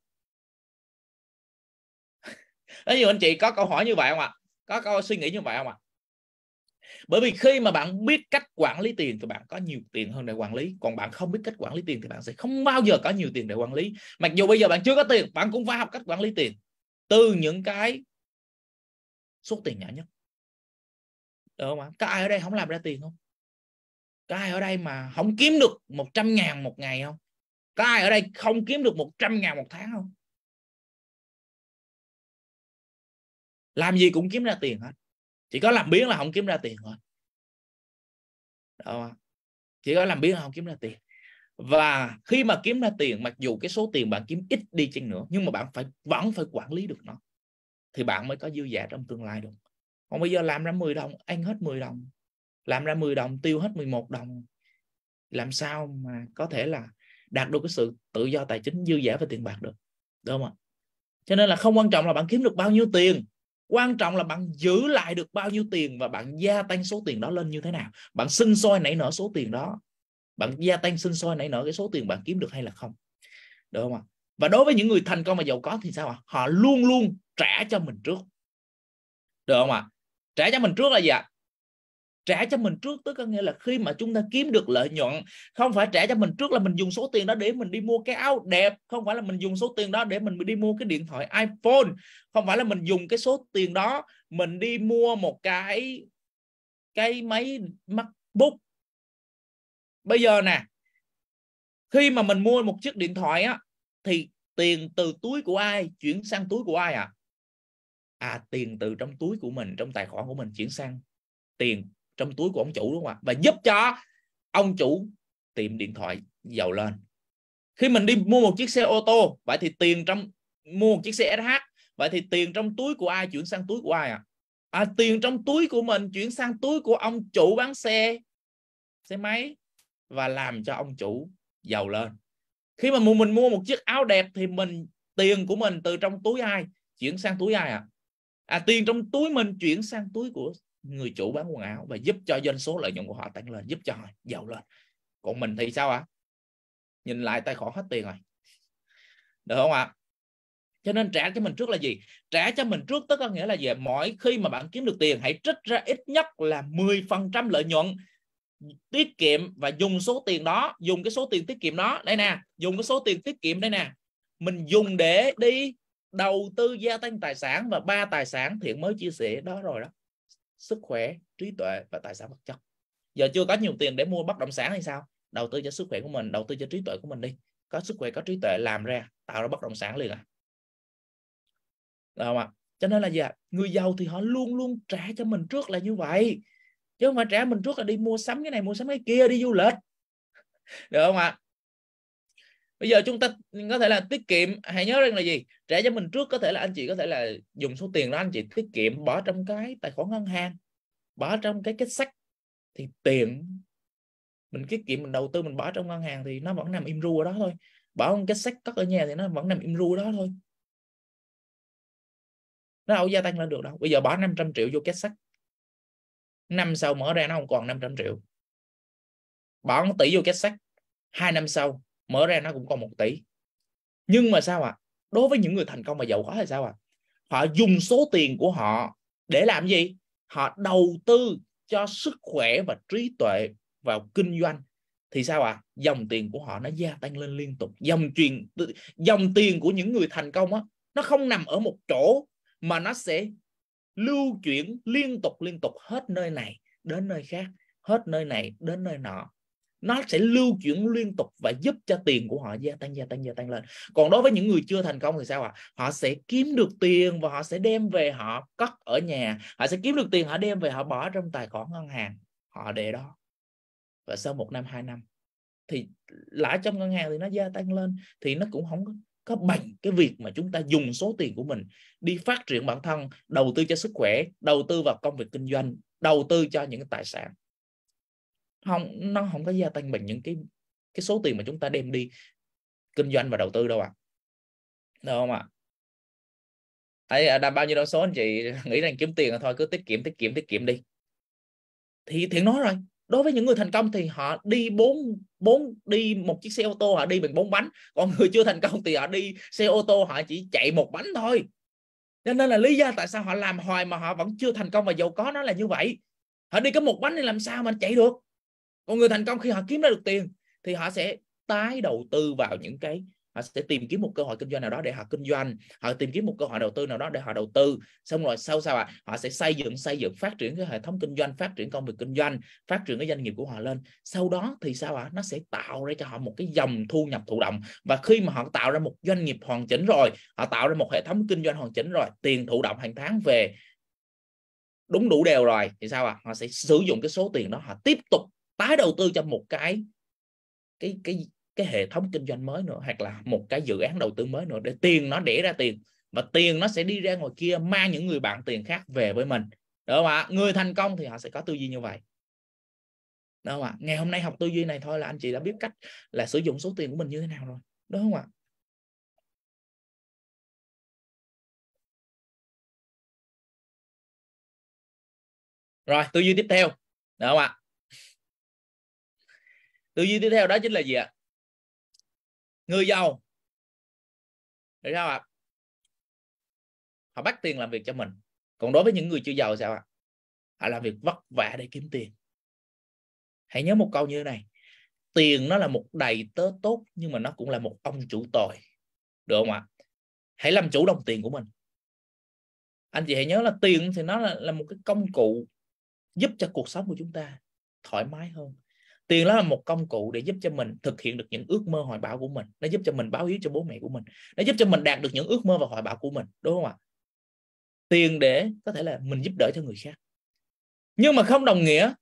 Ví dụ anh chị có câu hỏi như vậy không ạ? Có câu suy nghĩ như vậy không ạ? Bởi vì khi mà bạn biết cách quản lý tiền thì bạn có nhiều tiền hơn để quản lý Còn bạn không biết cách quản lý tiền thì bạn sẽ không bao giờ có nhiều tiền để quản lý Mặc dù bây giờ bạn chưa có tiền, bạn cũng phải học cách quản lý tiền Từ những cái số tiền nhỏ nhất Được không ạ? Có ai ở đây không làm ra tiền không? có ai ở đây mà không kiếm được 100 ngàn một ngày không có ai ở đây không kiếm được 100 ngàn một tháng không làm gì cũng kiếm ra tiền hết chỉ có làm biến là không kiếm ra tiền thôi Đó. chỉ có làm biến là không kiếm ra tiền và khi mà kiếm ra tiền mặc dù cái số tiền bạn kiếm ít đi chăng nữa nhưng mà bạn phải vẫn phải quản lý được nó thì bạn mới có dư giả trong tương lai được còn bây giờ làm ra 10 đồng ăn hết 10 đồng làm ra 10 đồng tiêu hết 11 đồng làm sao mà có thể là đạt được cái sự tự do tài chính dư giả về tiền bạc được đúng không ạ cho nên là không quan trọng là bạn kiếm được bao nhiêu tiền quan trọng là bạn giữ lại được bao nhiêu tiền và bạn gia tăng số tiền đó lên như thế nào bạn sinh sôi nảy nở số tiền đó bạn gia tăng sinh sôi nảy nở cái số tiền bạn kiếm được hay là không đúng không ạ và đối với những người thành công và giàu có thì sao ạ họ luôn luôn trả cho mình trước được không ạ trả cho mình trước là gì ạ trả cho mình trước tức có nghĩa là khi mà chúng ta kiếm được lợi nhuận không phải trả cho mình trước là mình dùng số tiền đó để mình đi mua cái áo đẹp không phải là mình dùng số tiền đó để mình đi mua cái điện thoại iPhone không phải là mình dùng cái số tiền đó mình đi mua một cái cái máy MacBook bây giờ nè khi mà mình mua một chiếc điện thoại á thì tiền từ túi của ai chuyển sang túi của ai à à tiền từ trong túi của mình trong tài khoản của mình chuyển sang tiền trong túi của ông chủ đúng không ạ và giúp cho ông chủ tìm điện thoại giàu lên khi mình đi mua một chiếc xe ô tô vậy thì tiền trong mua một chiếc xe SH vậy thì tiền trong túi của ai chuyển sang túi của ai à, à tiền trong túi của mình chuyển sang túi của ông chủ bán xe xe máy và làm cho ông chủ giàu lên khi mà mình mua một chiếc áo đẹp thì mình tiền của mình từ trong túi ai chuyển sang túi ai à à tiền trong túi mình chuyển sang túi của người chủ bán quần áo và giúp cho doanh số lợi nhuận của họ tăng lên giúp cho họ giàu lên còn mình thì sao ạ nhìn lại tài khoản hết tiền rồi được không ạ cho nên trả cho mình trước là gì trả cho mình trước tức có nghĩa là gì mỗi khi mà bạn kiếm được tiền hãy trích ra ít nhất là 10% lợi nhuận tiết kiệm và dùng số tiền đó dùng cái số tiền tiết kiệm đó đây nè dùng cái số tiền tiết kiệm đây nè mình dùng để đi đầu tư gia tăng tài sản và ba tài sản thiện mới chia sẻ đó rồi đó sức khỏe trí tuệ và tài sản vật chất giờ chưa có nhiều tiền để mua bất động sản hay sao đầu tư cho sức khỏe của mình đầu tư cho trí tuệ của mình đi có sức khỏe có trí tuệ làm ra tạo ra bất động sản liền à được không ạ cho nên là gì ạ người giàu thì họ luôn luôn trả cho mình trước là như vậy chứ không phải trả mình trước là đi mua sắm cái này mua sắm cái kia đi du lịch được không ạ bây giờ chúng ta có thể là tiết kiệm hãy nhớ rằng là gì trả cho mình trước có thể là anh chị có thể là dùng số tiền đó anh chị tiết kiệm bỏ trong cái tài khoản ngân hàng bỏ trong cái kết sách thì tiền mình tiết kiệm mình đầu tư mình bỏ trong ngân hàng thì nó vẫn nằm im ru ở đó thôi bỏ trong cái sách cất ở nhà thì nó vẫn nằm im ru đó thôi nó đâu gia tăng lên được đâu bây giờ bỏ 500 triệu vô kết sắt năm sau mở ra nó không còn 500 triệu bỏ 1 tỷ vô kết sắt hai năm sau mở ra nó cũng còn một tỷ nhưng mà sao ạ à? đối với những người thành công và giàu có thì sao ạ à? họ dùng số tiền của họ để làm gì họ đầu tư cho sức khỏe và trí tuệ vào kinh doanh thì sao ạ à? dòng tiền của họ nó gia tăng lên liên tục dòng truyền dòng tiền của những người thành công á nó không nằm ở một chỗ mà nó sẽ lưu chuyển liên tục liên tục hết nơi này đến nơi khác hết nơi này đến nơi nọ nó sẽ lưu chuyển liên tục và giúp cho tiền của họ gia tăng gia tăng gia tăng lên còn đối với những người chưa thành công thì sao ạ à? họ sẽ kiếm được tiền và họ sẽ đem về họ cất ở nhà họ sẽ kiếm được tiền họ đem về họ bỏ trong tài khoản ngân hàng họ để đó và sau một năm hai năm thì lãi trong ngân hàng thì nó gia tăng lên thì nó cũng không có bằng cái việc mà chúng ta dùng số tiền của mình đi phát triển bản thân đầu tư cho sức khỏe đầu tư vào công việc kinh doanh đầu tư cho những cái tài sản không nó không có gia tăng bằng những cái cái số tiền mà chúng ta đem đi kinh doanh và đầu tư đâu ạ à. được không ạ à? thấy đa bao nhiêu đó số anh chị nghĩ rằng kiếm tiền là thôi cứ tiết kiệm tiết kiệm tiết kiệm đi thì thiện nói rồi đối với những người thành công thì họ đi bốn bốn đi một chiếc xe ô tô họ đi bằng bốn bánh còn người chưa thành công thì họ đi xe ô tô họ chỉ chạy một bánh thôi nên là lý do tại sao họ làm hoài mà họ vẫn chưa thành công và giàu có nó là như vậy họ đi có một bánh thì làm sao mà chạy được còn người thành công khi họ kiếm ra được tiền thì họ sẽ tái đầu tư vào những cái họ sẽ tìm kiếm một cơ hội kinh doanh nào đó để họ kinh doanh họ tìm kiếm một cơ hội đầu tư nào đó để họ đầu tư xong rồi sau sao à họ sẽ xây dựng xây dựng phát triển cái hệ thống kinh doanh phát triển công việc kinh doanh phát triển cái doanh nghiệp của họ lên sau đó thì sao ạ à? nó sẽ tạo ra cho họ một cái dòng thu nhập thụ động và khi mà họ tạo ra một doanh nghiệp hoàn chỉnh rồi họ tạo ra một hệ thống kinh doanh hoàn chỉnh rồi tiền thụ động hàng tháng về đúng đủ đều rồi thì sao ạ à? họ sẽ sử dụng cái số tiền đó họ tiếp tục tái đầu tư cho một cái cái cái cái hệ thống kinh doanh mới nữa hoặc là một cái dự án đầu tư mới nữa để tiền nó để ra tiền và tiền nó sẽ đi ra ngoài kia mang những người bạn tiền khác về với mình đúng không ạ người thành công thì họ sẽ có tư duy như vậy đúng không ạ ngày hôm nay học tư duy này thôi là anh chị đã biết cách là sử dụng số tiền của mình như thế nào rồi đúng không ạ rồi tư duy tiếp theo đúng không ạ tư duy tiếp theo đó chính là gì ạ người giàu để sao ạ họ bắt tiền làm việc cho mình còn đối với những người chưa giàu sao ạ họ làm việc vất vả để kiếm tiền hãy nhớ một câu như thế này tiền nó là một đầy tớ tốt nhưng mà nó cũng là một ông chủ tồi được không ạ hãy làm chủ đồng tiền của mình anh chị hãy nhớ là tiền thì nó là, là một cái công cụ giúp cho cuộc sống của chúng ta thoải mái hơn tiền đó là một công cụ để giúp cho mình thực hiện được những ước mơ hoài bão của mình nó giúp cho mình báo hiếu cho bố mẹ của mình nó giúp cho mình đạt được những ước mơ và hoài bão của mình đúng không ạ tiền để có thể là mình giúp đỡ cho người khác nhưng mà không đồng nghĩa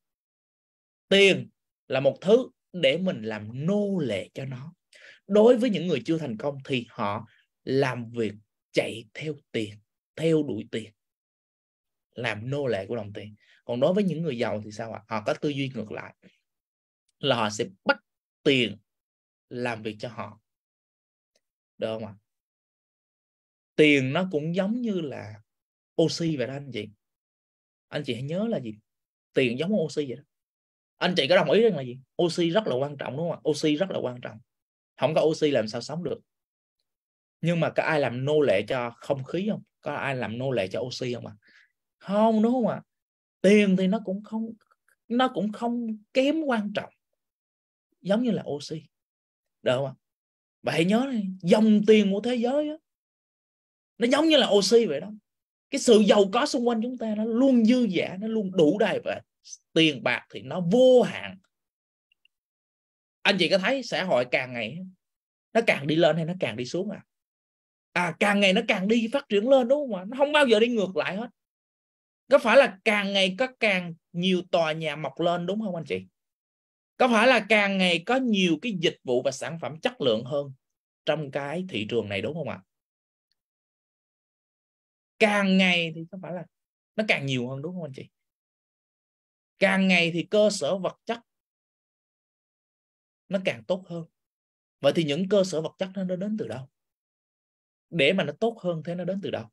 tiền là một thứ để mình làm nô lệ cho nó đối với những người chưa thành công thì họ làm việc chạy theo tiền theo đuổi tiền làm nô lệ của đồng tiền còn đối với những người giàu thì sao ạ họ có tư duy ngược lại là họ sẽ bắt tiền làm việc cho họ được không ạ tiền nó cũng giống như là oxy vậy đó anh chị anh chị hãy nhớ là gì tiền giống oxy vậy đó anh chị có đồng ý rằng là gì oxy rất là quan trọng đúng không ạ oxy rất là quan trọng không có oxy làm sao sống được nhưng mà có ai làm nô lệ cho không khí không có ai làm nô lệ cho oxy không ạ không đúng không ạ tiền thì nó cũng không nó cũng không kém quan trọng giống như là oxy được không và hãy nhớ này, dòng tiền của thế giới đó, nó giống như là oxy vậy đó cái sự giàu có xung quanh chúng ta nó luôn dư dả nó luôn đủ đầy và tiền bạc thì nó vô hạn anh chị có thấy xã hội càng ngày nó càng đi lên hay nó càng đi xuống à à càng ngày nó càng đi phát triển lên đúng không ạ nó không bao giờ đi ngược lại hết có phải là càng ngày có càng nhiều tòa nhà mọc lên đúng không anh chị có phải là càng ngày có nhiều cái dịch vụ và sản phẩm chất lượng hơn trong cái thị trường này đúng không ạ càng ngày thì có phải là nó càng nhiều hơn đúng không anh chị càng ngày thì cơ sở vật chất nó càng tốt hơn vậy thì những cơ sở vật chất nó, đến từ đâu để mà nó tốt hơn thế nó đến từ đâu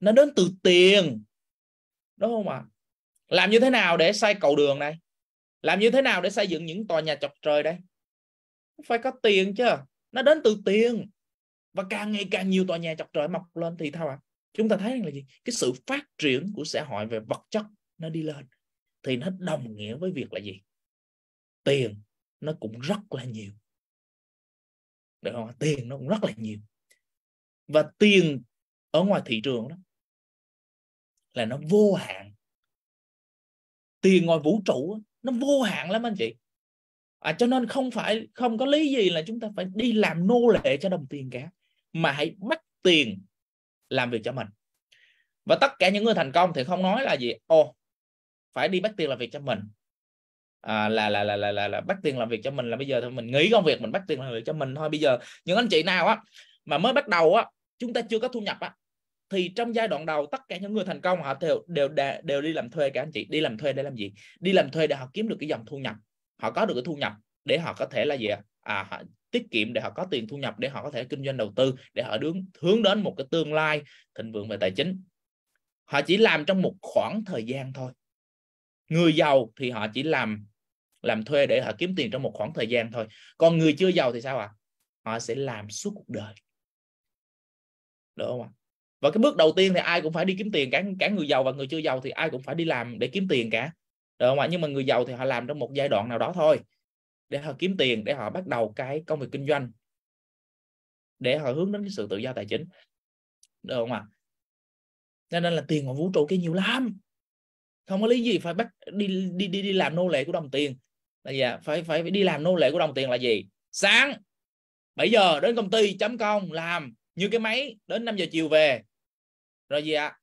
nó đến từ tiền đúng không ạ làm như thế nào để xây cầu đường này làm như thế nào để xây dựng những tòa nhà chọc trời đây phải có tiền chứ nó đến từ tiền và càng ngày càng nhiều tòa nhà chọc trời mọc lên thì sao ạ à? chúng ta thấy là gì cái sự phát triển của xã hội về vật chất nó đi lên thì nó đồng nghĩa với việc là gì tiền nó cũng rất là nhiều được không tiền nó cũng rất là nhiều và tiền ở ngoài thị trường đó là nó vô hạn tiền ngoài vũ trụ nó vô hạn lắm anh chị à, cho nên không phải không có lý gì là chúng ta phải đi làm nô lệ cho đồng tiền cả mà hãy bắt tiền làm việc cho mình và tất cả những người thành công thì không nói là gì ô phải đi bắt tiền làm việc cho mình à, là, là là là là là bắt tiền làm việc cho mình là bây giờ thôi mình nghĩ công việc mình bắt tiền làm việc cho mình thôi bây giờ những anh chị nào á mà mới bắt đầu á chúng ta chưa có thu nhập á thì trong giai đoạn đầu tất cả những người thành công họ đều đều đều đi làm thuê cả anh chị đi làm thuê để làm gì đi làm thuê để họ kiếm được cái dòng thu nhập họ có được cái thu nhập để họ có thể là gì à họ tiết kiệm để họ có tiền thu nhập để họ có thể kinh doanh đầu tư để họ đứng hướng đến một cái tương lai thịnh vượng về tài chính họ chỉ làm trong một khoảng thời gian thôi người giàu thì họ chỉ làm làm thuê để họ kiếm tiền trong một khoảng thời gian thôi còn người chưa giàu thì sao ạ à? họ sẽ làm suốt cuộc đời đúng không ạ và cái bước đầu tiên thì ai cũng phải đi kiếm tiền cả cả người giàu và người chưa giàu thì ai cũng phải đi làm để kiếm tiền cả được không ạ nhưng mà người giàu thì họ làm trong một giai đoạn nào đó thôi để họ kiếm tiền để họ bắt đầu cái công việc kinh doanh để họ hướng đến cái sự tự do tài chính được không ạ à? nên là tiền ở vũ trụ kia nhiều lắm không có lý gì phải bắt đi đi đi đi làm nô lệ của đồng tiền là gì à? phải phải đi làm nô lệ của đồng tiền là gì sáng 7 giờ đến công ty chấm công làm như cái máy đến 5 giờ chiều về rồi gì ạ à?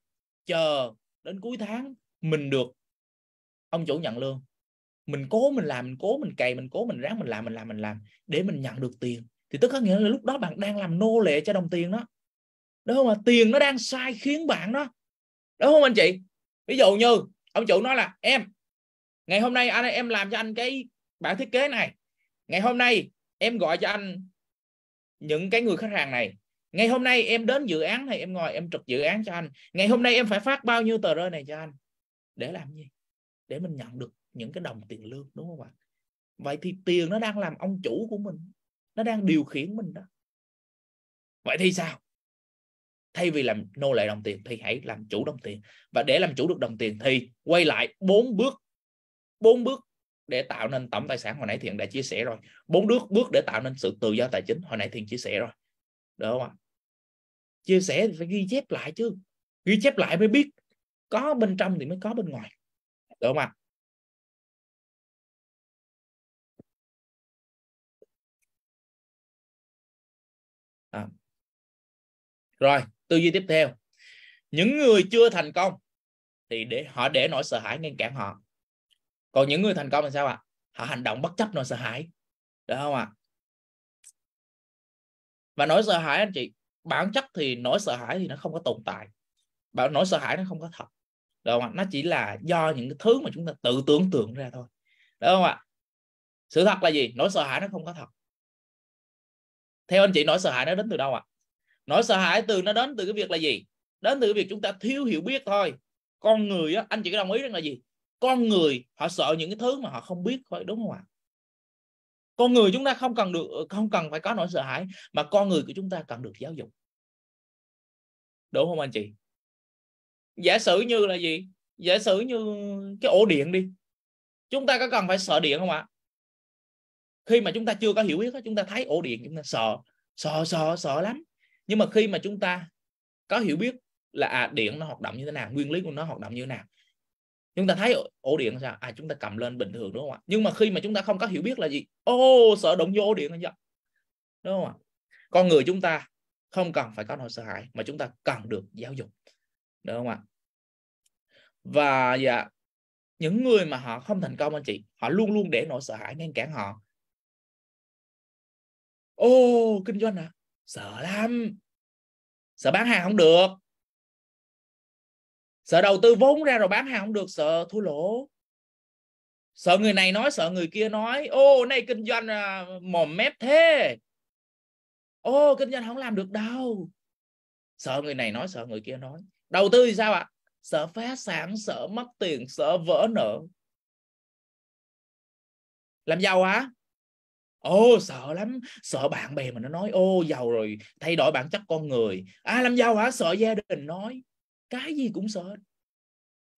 chờ đến cuối tháng mình được ông chủ nhận lương mình cố mình làm mình cố mình cày mình cố mình ráng mình làm mình làm mình làm để mình nhận được tiền thì tức có nghĩa là lúc đó bạn đang làm nô lệ cho đồng tiền đó đúng không ạ tiền nó đang sai khiến bạn đó đúng không anh chị ví dụ như ông chủ nói là em ngày hôm nay anh em làm cho anh cái bản thiết kế này ngày hôm nay em gọi cho anh những cái người khách hàng này ngày hôm nay em đến dự án này em ngồi em trực dự án cho anh ngày hôm nay em phải phát bao nhiêu tờ rơi này cho anh để làm gì để mình nhận được những cái đồng tiền lương đúng không ạ vậy thì tiền nó đang làm ông chủ của mình nó đang điều khiển mình đó vậy thì sao thay vì làm nô lệ đồng tiền thì hãy làm chủ đồng tiền và để làm chủ được đồng tiền thì quay lại bốn bước bốn bước để tạo nên tổng tài sản hồi nãy thiện đã chia sẻ rồi bốn bước bước để tạo nên sự tự do tài chính hồi nãy thiện chia sẻ rồi được không ạ chia sẻ thì phải ghi chép lại chứ ghi chép lại mới biết có bên trong thì mới có bên ngoài được không ạ à? rồi tư duy tiếp theo những người chưa thành công thì để họ để nỗi sợ hãi ngăn cản họ còn những người thành công thì sao ạ à? họ hành động bất chấp nỗi sợ hãi được không ạ à? và nỗi sợ hãi anh chị bản chất thì nỗi sợ hãi thì nó không có tồn tại bảo nỗi sợ hãi nó không có thật được không ạ nó chỉ là do những cái thứ mà chúng ta tự tưởng tượng ra thôi đúng không ạ sự thật là gì nỗi sợ hãi nó không có thật theo anh chị nỗi sợ hãi nó đến từ đâu ạ à? nỗi sợ hãi từ nó đến từ cái việc là gì đến từ cái việc chúng ta thiếu hiểu biết thôi con người á anh chị có đồng ý rằng là gì con người họ sợ những cái thứ mà họ không biết thôi đúng không ạ con người chúng ta không cần được không cần phải có nỗi sợ hãi mà con người của chúng ta cần được giáo dục đúng không anh chị giả sử như là gì giả sử như cái ổ điện đi chúng ta có cần phải sợ điện không ạ khi mà chúng ta chưa có hiểu biết chúng ta thấy ổ điện chúng ta sợ sợ sợ sợ lắm nhưng mà khi mà chúng ta có hiểu biết là à, điện nó hoạt động như thế nào nguyên lý của nó hoạt động như thế nào chúng ta thấy ổ điện sao à chúng ta cầm lên bình thường đúng không ạ nhưng mà khi mà chúng ta không có hiểu biết là gì ô sợ động vô ổ điện là sao đúng không ạ con người chúng ta không cần phải có nỗi sợ hãi mà chúng ta cần được giáo dục đúng không ạ và dạ những người mà họ không thành công anh chị họ luôn luôn để nỗi sợ hãi ngăn cản họ ô kinh doanh à sợ lắm sợ bán hàng không được sợ đầu tư vốn ra rồi bán hàng không được sợ thua lỗ sợ người này nói sợ người kia nói ô nay kinh doanh à, mồm mép thế ô kinh doanh không làm được đâu sợ người này nói sợ người kia nói đầu tư thì sao ạ sợ phá sản sợ mất tiền sợ vỡ nợ làm giàu hả ô sợ lắm sợ bạn bè mà nó nói ô giàu rồi thay đổi bản chất con người à làm giàu hả sợ gia đình nói cái gì cũng sợ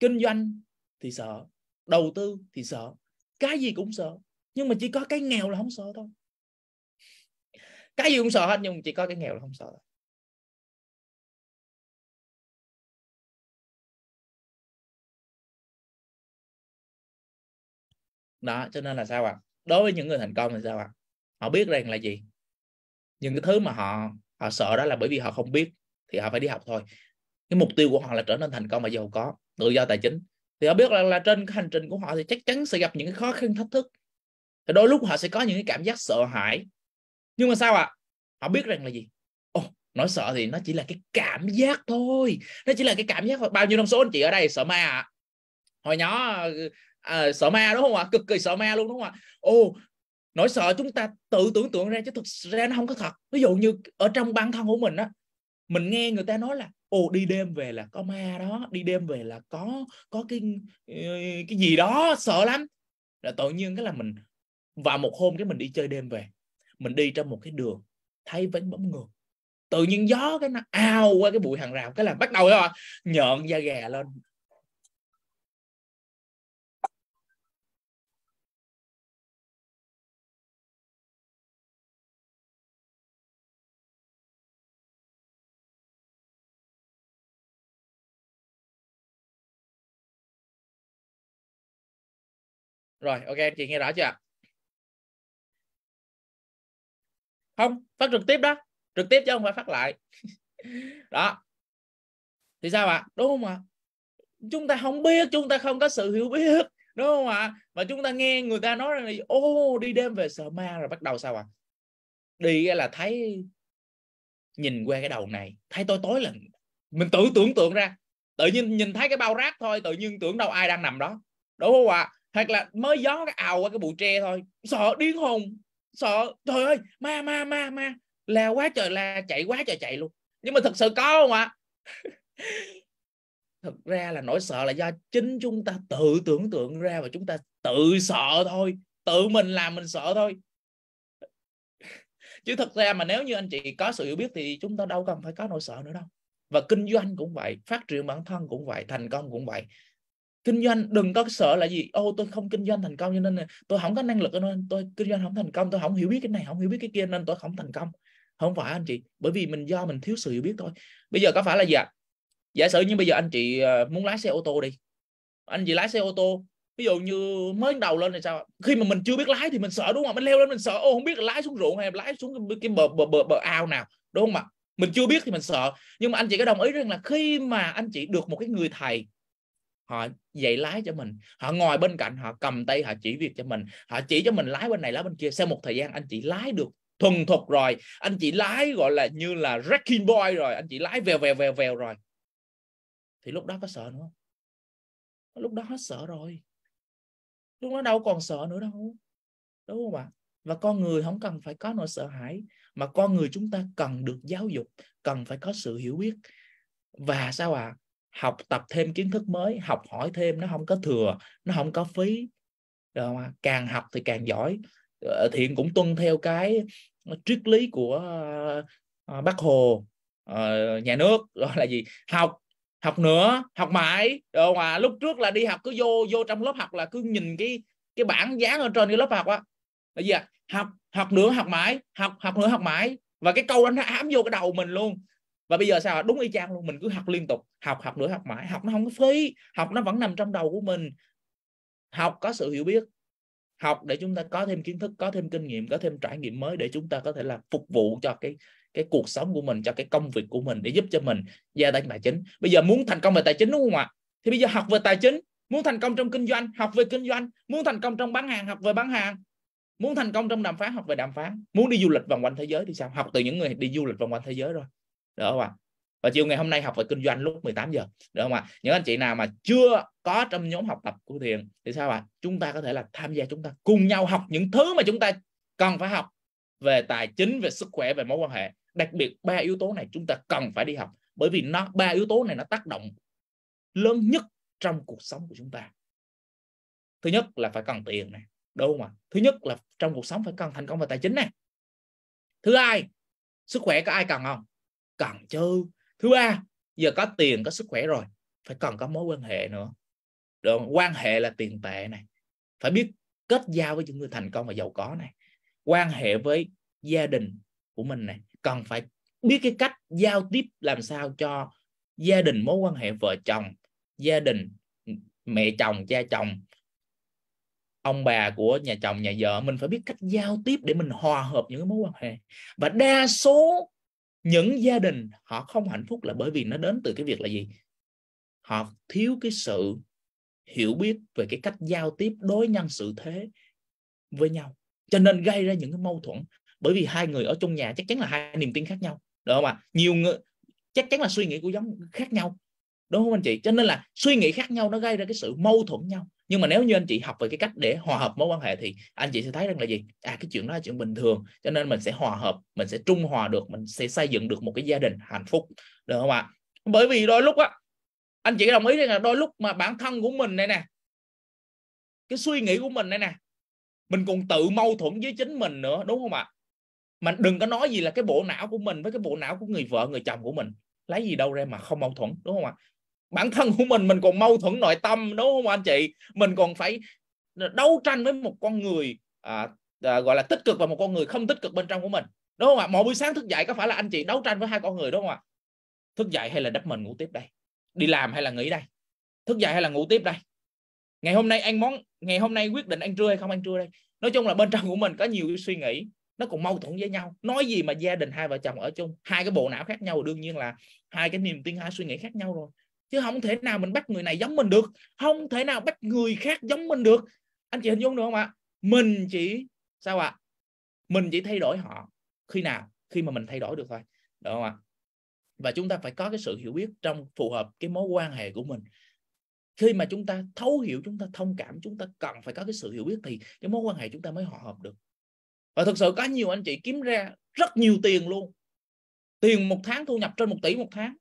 kinh doanh thì sợ đầu tư thì sợ cái gì cũng sợ nhưng mà chỉ có cái nghèo là không sợ thôi cái gì cũng sợ hết nhưng mà chỉ có cái nghèo là không sợ thôi. đó cho nên là sao ạ à? đối với những người thành công thì sao ạ à? họ biết rằng là gì những cái thứ mà họ họ sợ đó là bởi vì họ không biết thì họ phải đi học thôi cái mục tiêu của họ là trở nên thành công và giàu có tự do tài chính thì họ biết là, là trên cái hành trình của họ thì chắc chắn sẽ gặp những cái khó khăn thách thức thì đôi lúc họ sẽ có những cái cảm giác sợ hãi nhưng mà sao ạ à? họ biết rằng là gì ồ oh, nỗi sợ thì nó chỉ là cái cảm giác thôi nó chỉ là cái cảm giác bao nhiêu trong số anh chị ở đây sợ ma ạ à? hồi nhỏ à, sợ ma đúng không ạ à? cực kỳ sợ ma luôn đúng không ạ à? ồ oh, nỗi sợ chúng ta tự tưởng tượng ra chứ thực ra nó không có thật ví dụ như ở trong bản thân của mình á mình nghe người ta nói là ồ đi đêm về là có ma đó đi đêm về là có có cái ờ, cái gì đó sợ lắm là tự nhiên cái là mình vào một hôm cái mình đi chơi đêm về mình đi trong một cái đường thấy vánh bấm ngược tự nhiên gió cái nó ao qua cái bụi hàng rào cái là bắt đầu rồi à, nhợn da gà lên rồi ok anh chị nghe rõ chưa không phát trực tiếp đó trực tiếp chứ không phải phát lại đó thì sao ạ đúng không ạ chúng ta không biết chúng ta không có sự hiểu biết đúng không ạ mà chúng ta nghe người ta nói rằng là ô đi đêm về sợ ma rồi bắt đầu sao ạ đi là thấy nhìn qua cái đầu này thấy tối tối là mình tự tưởng tượng ra tự nhiên nhìn thấy cái bao rác thôi tự nhiên tưởng đâu ai đang nằm đó đúng không ạ hoặc là mới gió cái ào qua cái bụi tre thôi sợ điên hồn sợ trời ơi ma ma ma ma la quá trời la chạy quá trời chạy luôn nhưng mà thật sự có không ạ thực ra là nỗi sợ là do chính chúng ta tự tưởng tượng ra và chúng ta tự sợ thôi tự mình làm mình sợ thôi chứ thật ra mà nếu như anh chị có sự hiểu biết thì chúng ta đâu cần phải có nỗi sợ nữa đâu và kinh doanh cũng vậy phát triển bản thân cũng vậy thành công cũng vậy kinh doanh đừng có sợ là gì ô tôi không kinh doanh thành công cho nên là tôi không có năng lực nên tôi kinh doanh không thành công tôi không hiểu biết cái này không hiểu biết cái kia nên tôi không thành công không phải anh chị bởi vì mình do mình thiếu sự hiểu biết thôi bây giờ có phải là gì ạ à? giả sử như bây giờ anh chị ờ, muốn lái xe ô tô đi anh chị lái xe ô tô ví dụ như mới đầu lên thì sao khi mà mình chưa biết lái thì mình sợ đúng không mình leo lên mình sợ ô không biết là lái xuống ruộng hay lái xuống cái bờ bờ bờ bờ ao nào đúng không ạ mình chưa biết thì mình sợ nhưng mà anh chị có đồng ý rằng là khi mà anh chị được một cái người thầy họ dạy lái cho mình họ ngồi bên cạnh họ cầm tay họ chỉ việc cho mình họ chỉ cho mình lái bên này lái bên kia sau một thời gian anh chị lái được thuần thục rồi anh chị lái gọi là như là wrecking boy rồi anh chị lái vèo vèo vèo vèo rồi thì lúc đó có sợ nữa không lúc đó hết sợ rồi lúc đó đâu còn sợ nữa đâu đúng không ạ và con người không cần phải có nỗi sợ hãi mà con người chúng ta cần được giáo dục cần phải có sự hiểu biết và sao ạ à? học tập thêm kiến thức mới học hỏi thêm nó không có thừa nó không có phí càng học thì càng giỏi ờ, thiện cũng tuân theo cái triết lý của ờ, bác hồ ờ, nhà nước đó là gì học học nữa học mãi đồ mà lúc trước là đi học cứ vô vô trong lớp học là cứ nhìn cái cái bảng dán ở trên cái lớp học á là gì à? học học nữa học mãi học học nữa học mãi và cái câu đó nó ám vô cái đầu mình luôn và bây giờ sao đúng y chang luôn mình cứ học liên tục học học nữa học mãi học nó không có phí học nó vẫn nằm trong đầu của mình học có sự hiểu biết học để chúng ta có thêm kiến thức có thêm kinh nghiệm có thêm trải nghiệm mới để chúng ta có thể là phục vụ cho cái cái cuộc sống của mình cho cái công việc của mình để giúp cho mình gia tăng tài chính bây giờ muốn thành công về tài chính đúng không ạ thì bây giờ học về tài chính muốn thành công trong kinh doanh học về kinh doanh muốn thành công trong bán hàng học về bán hàng muốn thành công trong đàm phán học về đàm phán muốn đi du lịch vòng quanh thế giới thì sao học từ những người đi du lịch vòng quanh thế giới rồi được không ạ và chiều ngày hôm nay học về kinh doanh lúc 18 giờ được không ạ những anh chị nào mà chưa có trong nhóm học tập của thiền thì sao ạ chúng ta có thể là tham gia chúng ta cùng nhau học những thứ mà chúng ta cần phải học về tài chính về sức khỏe về mối quan hệ đặc biệt ba yếu tố này chúng ta cần phải đi học bởi vì nó ba yếu tố này nó tác động lớn nhất trong cuộc sống của chúng ta thứ nhất là phải cần tiền này đúng không ạ thứ nhất là trong cuộc sống phải cần thành công về tài chính này thứ hai sức khỏe có ai cần không cần chứ thứ ba giờ có tiền có sức khỏe rồi phải cần có mối quan hệ nữa được quan hệ là tiền tệ này phải biết kết giao với những người thành công và giàu có này quan hệ với gia đình của mình này cần phải biết cái cách giao tiếp làm sao cho gia đình mối quan hệ vợ chồng gia đình mẹ chồng cha chồng ông bà của nhà chồng nhà vợ mình phải biết cách giao tiếp để mình hòa hợp những mối quan hệ và đa số những gia đình họ không hạnh phúc là bởi vì nó đến từ cái việc là gì họ thiếu cái sự hiểu biết về cái cách giao tiếp đối nhân sự thế với nhau cho nên gây ra những cái mâu thuẫn bởi vì hai người ở trong nhà chắc chắn là hai niềm tin khác nhau đúng không ạ à? nhiều người chắc chắn là suy nghĩ của giống khác nhau đúng không anh chị cho nên là suy nghĩ khác nhau nó gây ra cái sự mâu thuẫn nhau nhưng mà nếu như anh chị học về cái cách để hòa hợp mối quan hệ thì anh chị sẽ thấy rằng là gì à cái chuyện đó là chuyện bình thường cho nên mình sẽ hòa hợp mình sẽ trung hòa được mình sẽ xây dựng được một cái gia đình hạnh phúc được không ạ bởi vì đôi lúc á anh chị đồng ý rằng là đôi lúc mà bản thân của mình này nè cái suy nghĩ của mình này nè mình còn tự mâu thuẫn với chính mình nữa đúng không ạ à? mà đừng có nói gì là cái bộ não của mình với cái bộ não của người vợ người chồng của mình lấy gì đâu ra mà không mâu thuẫn đúng không ạ bản thân của mình mình còn mâu thuẫn nội tâm đúng không anh chị mình còn phải đấu tranh với một con người à, à, gọi là tích cực và một con người không tích cực bên trong của mình đúng không ạ mỗi buổi sáng thức dậy có phải là anh chị đấu tranh với hai con người đúng không ạ thức dậy hay là đắp mình ngủ tiếp đây đi làm hay là nghỉ đây thức dậy hay là ngủ tiếp đây ngày hôm nay ăn món ngày hôm nay quyết định ăn trưa hay không ăn trưa đây nói chung là bên trong của mình có nhiều suy nghĩ nó còn mâu thuẫn với nhau nói gì mà gia đình hai vợ chồng ở chung hai cái bộ não khác nhau đương nhiên là hai cái niềm tin hai suy nghĩ khác nhau rồi chứ không thể nào mình bắt người này giống mình được không thể nào bắt người khác giống mình được anh chị hình dung được không ạ mình chỉ sao ạ mình chỉ thay đổi họ khi nào khi mà mình thay đổi được thôi được không ạ và chúng ta phải có cái sự hiểu biết trong phù hợp cái mối quan hệ của mình khi mà chúng ta thấu hiểu chúng ta thông cảm chúng ta cần phải có cái sự hiểu biết thì cái mối quan hệ chúng ta mới hòa hợp được và thực sự có nhiều anh chị kiếm ra rất nhiều tiền luôn tiền một tháng thu nhập trên một tỷ một tháng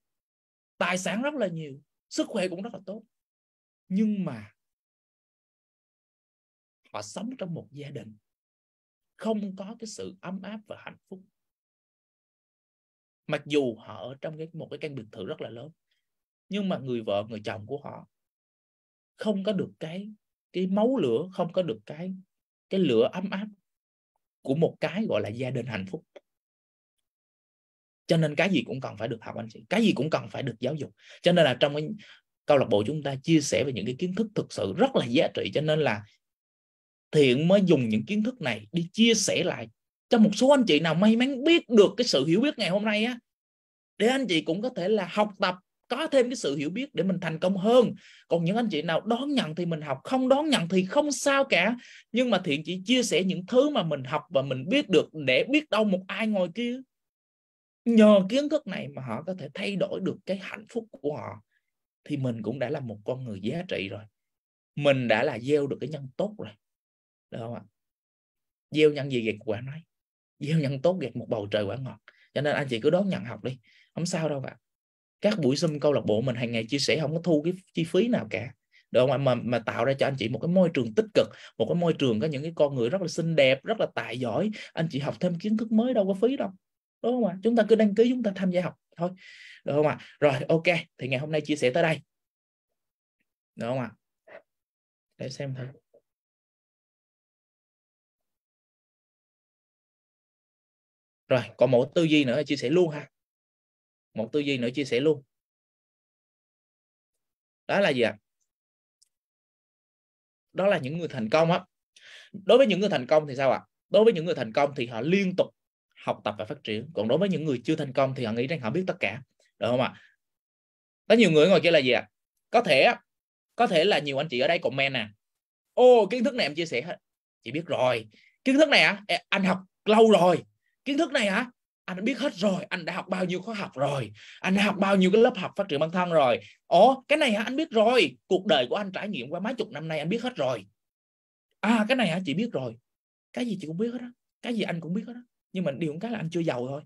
tài sản rất là nhiều sức khỏe cũng rất là tốt nhưng mà họ sống trong một gia đình không có cái sự ấm áp và hạnh phúc mặc dù họ ở trong cái một cái căn biệt thự rất là lớn nhưng mà người vợ người chồng của họ không có được cái cái máu lửa không có được cái cái lửa ấm áp của một cái gọi là gia đình hạnh phúc cho nên cái gì cũng cần phải được học anh chị cái gì cũng cần phải được giáo dục cho nên là trong cái câu lạc bộ chúng ta chia sẻ về những cái kiến thức thực sự rất là giá trị cho nên là thiện mới dùng những kiến thức này đi chia sẻ lại cho một số anh chị nào may mắn biết được cái sự hiểu biết ngày hôm nay á để anh chị cũng có thể là học tập có thêm cái sự hiểu biết để mình thành công hơn còn những anh chị nào đón nhận thì mình học không đón nhận thì không sao cả nhưng mà thiện chỉ chia sẻ những thứ mà mình học và mình biết được để biết đâu một ai ngồi kia nhờ kiến thức này mà họ có thể thay đổi được cái hạnh phúc của họ thì mình cũng đã là một con người giá trị rồi mình đã là gieo được cái nhân tốt rồi được không ạ gieo nhân gì gặt quả nói gieo nhân tốt gặt một bầu trời quả ngọt cho nên anh chị cứ đón nhận học đi không sao đâu ạ các buổi xâm câu lạc bộ mình hàng ngày chia sẻ không có thu cái chi phí nào cả được không ạ mà mà tạo ra cho anh chị một cái môi trường tích cực một cái môi trường có những cái con người rất là xinh đẹp rất là tài giỏi anh chị học thêm kiến thức mới đâu có phí đâu đúng không ạ chúng ta cứ đăng ký chúng ta tham gia học thôi được không ạ rồi ok thì ngày hôm nay chia sẻ tới đây được không ạ để xem thử rồi còn một tư duy nữa chia sẻ luôn ha một tư duy nữa chia sẻ luôn đó là gì ạ đó là những người thành công á đối với những người thành công thì sao ạ đối với những người thành công thì họ liên tục học tập và phát triển còn đối với những người chưa thành công thì họ nghĩ rằng họ biết tất cả được không ạ có nhiều người ngồi kia là gì ạ có thể có thể là nhiều anh chị ở đây comment nè ô kiến thức này em chia sẻ hết chị biết rồi kiến thức này à, anh học lâu rồi kiến thức này hả à, anh biết hết rồi anh đã học bao nhiêu khóa học rồi anh đã học bao nhiêu cái lớp học phát triển bản thân rồi ồ cái này hả anh biết rồi cuộc đời của anh trải nghiệm qua mấy chục năm nay anh biết hết rồi à cái này hả chị biết rồi cái gì chị cũng biết hết á cái gì anh cũng biết hết á nhưng mà điều cái là anh chưa giàu thôi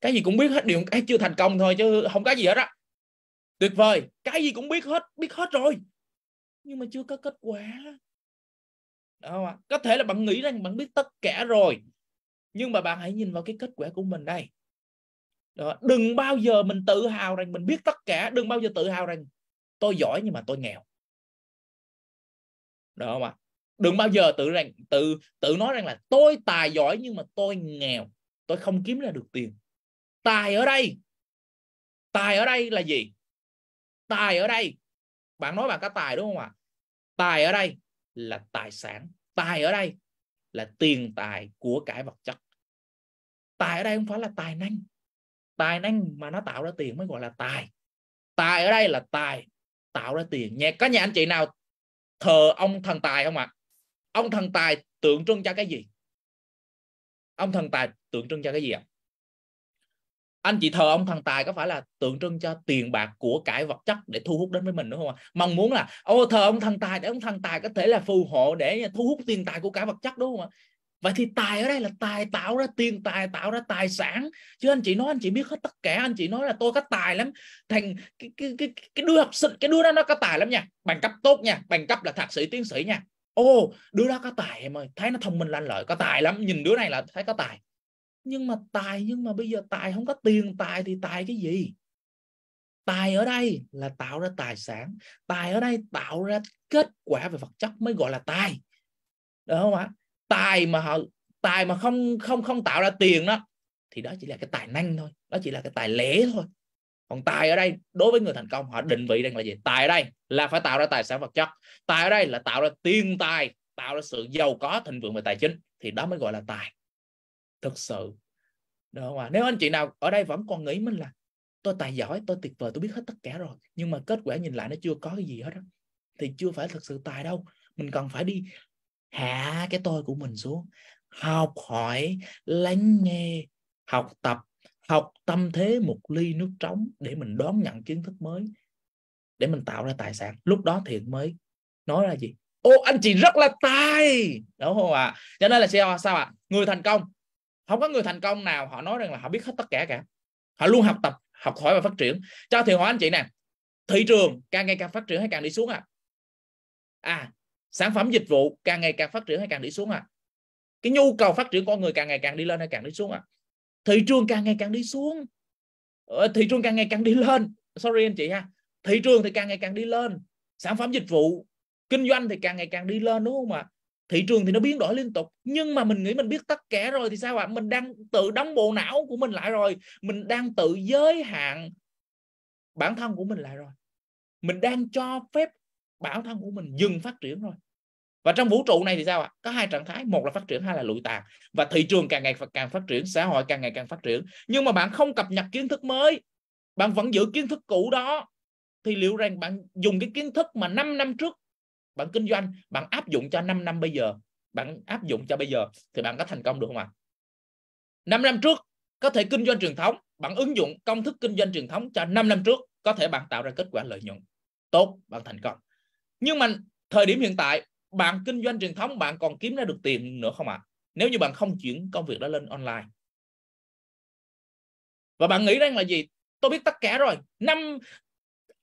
cái gì cũng biết hết điều cái chưa thành công thôi chứ không có gì hết á tuyệt vời cái gì cũng biết hết biết hết rồi nhưng mà chưa có kết quả đó không? có thể là bạn nghĩ rằng bạn biết tất cả rồi nhưng mà bạn hãy nhìn vào cái kết quả của mình đây đó. đừng bao giờ mình tự hào rằng mình biết tất cả đừng bao giờ tự hào rằng tôi giỏi nhưng mà tôi nghèo đó mà đừng bao giờ tự rằng tự tự nói rằng là tôi tài giỏi nhưng mà tôi nghèo tôi không kiếm ra được tiền tài ở đây tài ở đây là gì tài ở đây bạn nói bạn có tài đúng không ạ tài ở đây là tài sản tài ở đây là tiền tài của cải vật chất tài ở đây không phải là tài năng tài năng mà nó tạo ra tiền mới gọi là tài tài ở đây là tài tạo ra tiền nhà có nhà anh chị nào thờ ông thần tài không ạ à? ông thần tài tượng trưng cho cái gì ông thần tài tượng trưng cho cái gì ạ anh chị thờ ông thần tài có phải là tượng trưng cho tiền bạc của cải vật chất để thu hút đến với mình đúng không ạ mong muốn là ô thờ ông thần tài để ông thần tài có thể là phù hộ để thu hút tiền tài của cải vật chất đúng không ạ vậy thì tài ở đây là tài tạo ra tiền tài tạo ra tài sản chứ anh chị nói anh chị biết hết tất cả anh chị nói là tôi có tài lắm thành cái cái cái, cái đứa học sinh cái đứa đó nó có tài lắm nha bằng cấp tốt nha bằng cấp là thạc sĩ tiến sĩ nha ô đứa đó có tài em ơi thấy nó thông minh lanh lợi có tài lắm nhìn đứa này là thấy có tài nhưng mà tài nhưng mà bây giờ tài không có tiền tài thì tài cái gì tài ở đây là tạo ra tài sản tài ở đây tạo ra kết quả về vật chất mới gọi là tài được không ạ tài mà họ tài mà không không không tạo ra tiền đó thì đó chỉ là cái tài năng thôi đó chỉ là cái tài lẻ thôi còn tài ở đây đối với người thành công họ định vị rằng là gì tài ở đây là phải tạo ra tài sản vật chất tài ở đây là tạo ra tiền tài tạo ra sự giàu có thịnh vượng về tài chính thì đó mới gọi là tài thực sự được không nếu anh chị nào ở đây vẫn còn nghĩ mình là tôi tài giỏi tôi tuyệt vời tôi biết hết tất cả rồi nhưng mà kết quả nhìn lại nó chưa có cái gì hết đó thì chưa phải thực sự tài đâu mình cần phải đi hạ cái tôi của mình xuống học hỏi lắng nghe học tập học tâm thế một ly nước trống để mình đón nhận kiến thức mới để mình tạo ra tài sản lúc đó thiện mới nói ra gì ô anh chị rất là tài đúng không ạ à? cho nên là sao sao ạ à? người thành công không có người thành công nào họ nói rằng là họ biết hết tất cả cả họ luôn học tập học hỏi và phát triển cho thì hỏi anh chị nè thị trường càng ngày càng phát triển hay càng đi xuống à à sản phẩm dịch vụ càng ngày càng phát triển hay càng đi xuống à cái nhu cầu phát triển con người càng ngày càng đi lên hay càng đi xuống à thị trường càng ngày càng đi xuống ờ, thị trường càng ngày càng đi lên sorry anh chị ha thị trường thì càng ngày càng đi lên sản phẩm dịch vụ kinh doanh thì càng ngày càng đi lên đúng không ạ thị trường thì nó biến đổi liên tục nhưng mà mình nghĩ mình biết tất cả rồi thì sao ạ mình đang tự đóng bộ não của mình lại rồi mình đang tự giới hạn bản thân của mình lại rồi mình đang cho phép bản thân của mình dừng phát triển rồi và trong vũ trụ này thì sao ạ có hai trạng thái một là phát triển hai là lụi tàn và thị trường càng ngày càng phát triển xã hội càng ngày càng phát triển nhưng mà bạn không cập nhật kiến thức mới bạn vẫn giữ kiến thức cũ đó thì liệu rằng bạn dùng cái kiến thức mà 5 năm trước bạn kinh doanh bạn áp dụng cho 5 năm bây giờ bạn áp dụng cho bây giờ thì bạn có thành công được không ạ à? 5 năm trước có thể kinh doanh truyền thống bạn ứng dụng công thức kinh doanh truyền thống cho 5 năm trước có thể bạn tạo ra kết quả lợi nhuận tốt bạn thành công nhưng mà thời điểm hiện tại bạn kinh doanh truyền thống bạn còn kiếm ra được tiền nữa không ạ à? nếu như bạn không chuyển công việc đó lên online và bạn nghĩ rằng là gì tôi biết tất cả rồi năm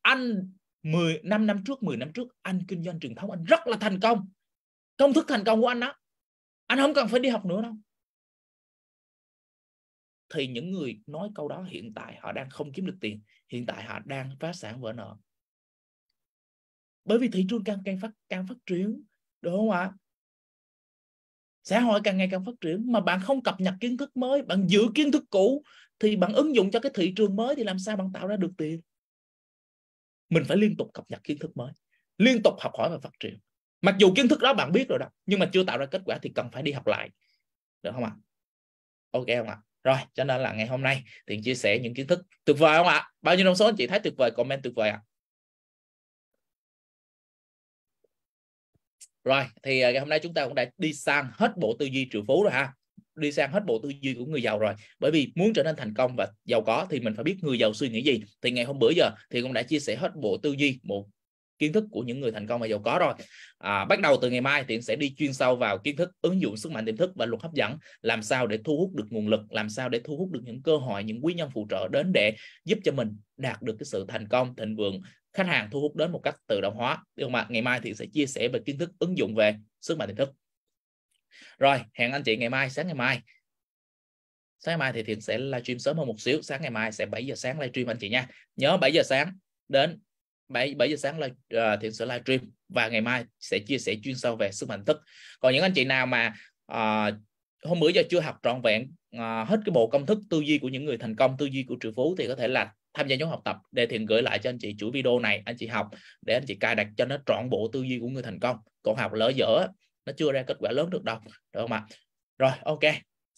anh 10 năm năm trước 10 năm trước anh kinh doanh truyền thống anh rất là thành công công thức thành công của anh đó anh không cần phải đi học nữa đâu thì những người nói câu đó hiện tại họ đang không kiếm được tiền hiện tại họ đang phá sản vỡ nợ bởi vì thị trường càng càng phát càng phát triển đúng không ạ xã hội càng ngày càng phát triển mà bạn không cập nhật kiến thức mới bạn giữ kiến thức cũ thì bạn ứng dụng cho cái thị trường mới thì làm sao bạn tạo ra được tiền mình phải liên tục cập nhật kiến thức mới liên tục học hỏi và phát triển mặc dù kiến thức đó bạn biết rồi đó nhưng mà chưa tạo ra kết quả thì cần phải đi học lại được không ạ ok không ạ rồi cho nên là ngày hôm nay thì chia sẻ những kiến thức tuyệt vời không ạ bao nhiêu trong số anh chị thấy tuyệt vời comment tuyệt vời ạ à? rồi thì à, ngày hôm nay chúng ta cũng đã đi sang hết bộ tư duy triệu phú rồi ha đi sang hết bộ tư duy của người giàu rồi bởi vì muốn trở nên thành công và giàu có thì mình phải biết người giàu suy nghĩ gì thì ngày hôm bữa giờ thì cũng đã chia sẻ hết bộ tư duy một kiến thức của những người thành công và giàu có rồi à, bắt đầu từ ngày mai thì sẽ đi chuyên sâu vào kiến thức ứng dụng sức mạnh tiềm thức và luật hấp dẫn làm sao để thu hút được nguồn lực làm sao để thu hút được những cơ hội những quý nhân phụ trợ đến để giúp cho mình đạt được cái sự thành công thịnh vượng khách hàng thu hút đến một cách tự động hóa được mà ngày mai thì sẽ chia sẻ về kiến thức ứng dụng về sức mạnh tiềm thức rồi hẹn anh chị ngày mai sáng ngày mai sáng ngày mai thì thiện sẽ livestream sớm hơn một xíu sáng ngày mai sẽ 7 giờ sáng livestream anh chị nha nhớ 7 giờ sáng đến 7 7 giờ sáng live uh, ờ, thiện sẽ livestream và ngày mai sẽ chia sẻ chuyên sâu về sức mạnh thức còn những anh chị nào mà uh, hôm bữa giờ chưa học trọn vẹn uh, hết cái bộ công thức tư duy của những người thành công tư duy của triệu phú thì có thể là tham gia nhóm học tập để thiện gửi lại cho anh chị chuỗi video này anh chị học để anh chị cài đặt cho nó trọn bộ tư duy của người thành công còn học lỡ dở nó chưa ra kết quả lớn được đâu được không ạ rồi ok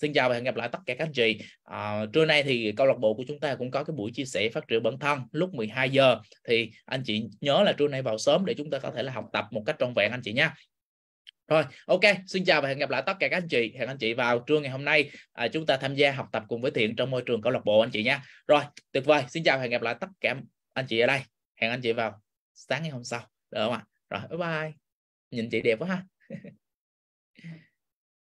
xin chào và hẹn gặp lại tất cả các anh chị à, trưa nay thì câu lạc bộ của chúng ta cũng có cái buổi chia sẻ phát triển bản thân lúc 12 giờ thì anh chị nhớ là trưa nay vào sớm để chúng ta có thể là học tập một cách trọn vẹn anh chị nhé rồi ok xin chào và hẹn gặp lại tất cả các anh chị hẹn anh chị vào trưa ngày hôm nay à, chúng ta tham gia học tập cùng với thiện trong môi trường câu lạc bộ anh chị nha rồi tuyệt vời xin chào và hẹn gặp lại tất cả anh chị ở đây hẹn anh chị vào sáng ngày hôm sau được không ạ rồi bye bye nhìn chị đẹp quá ha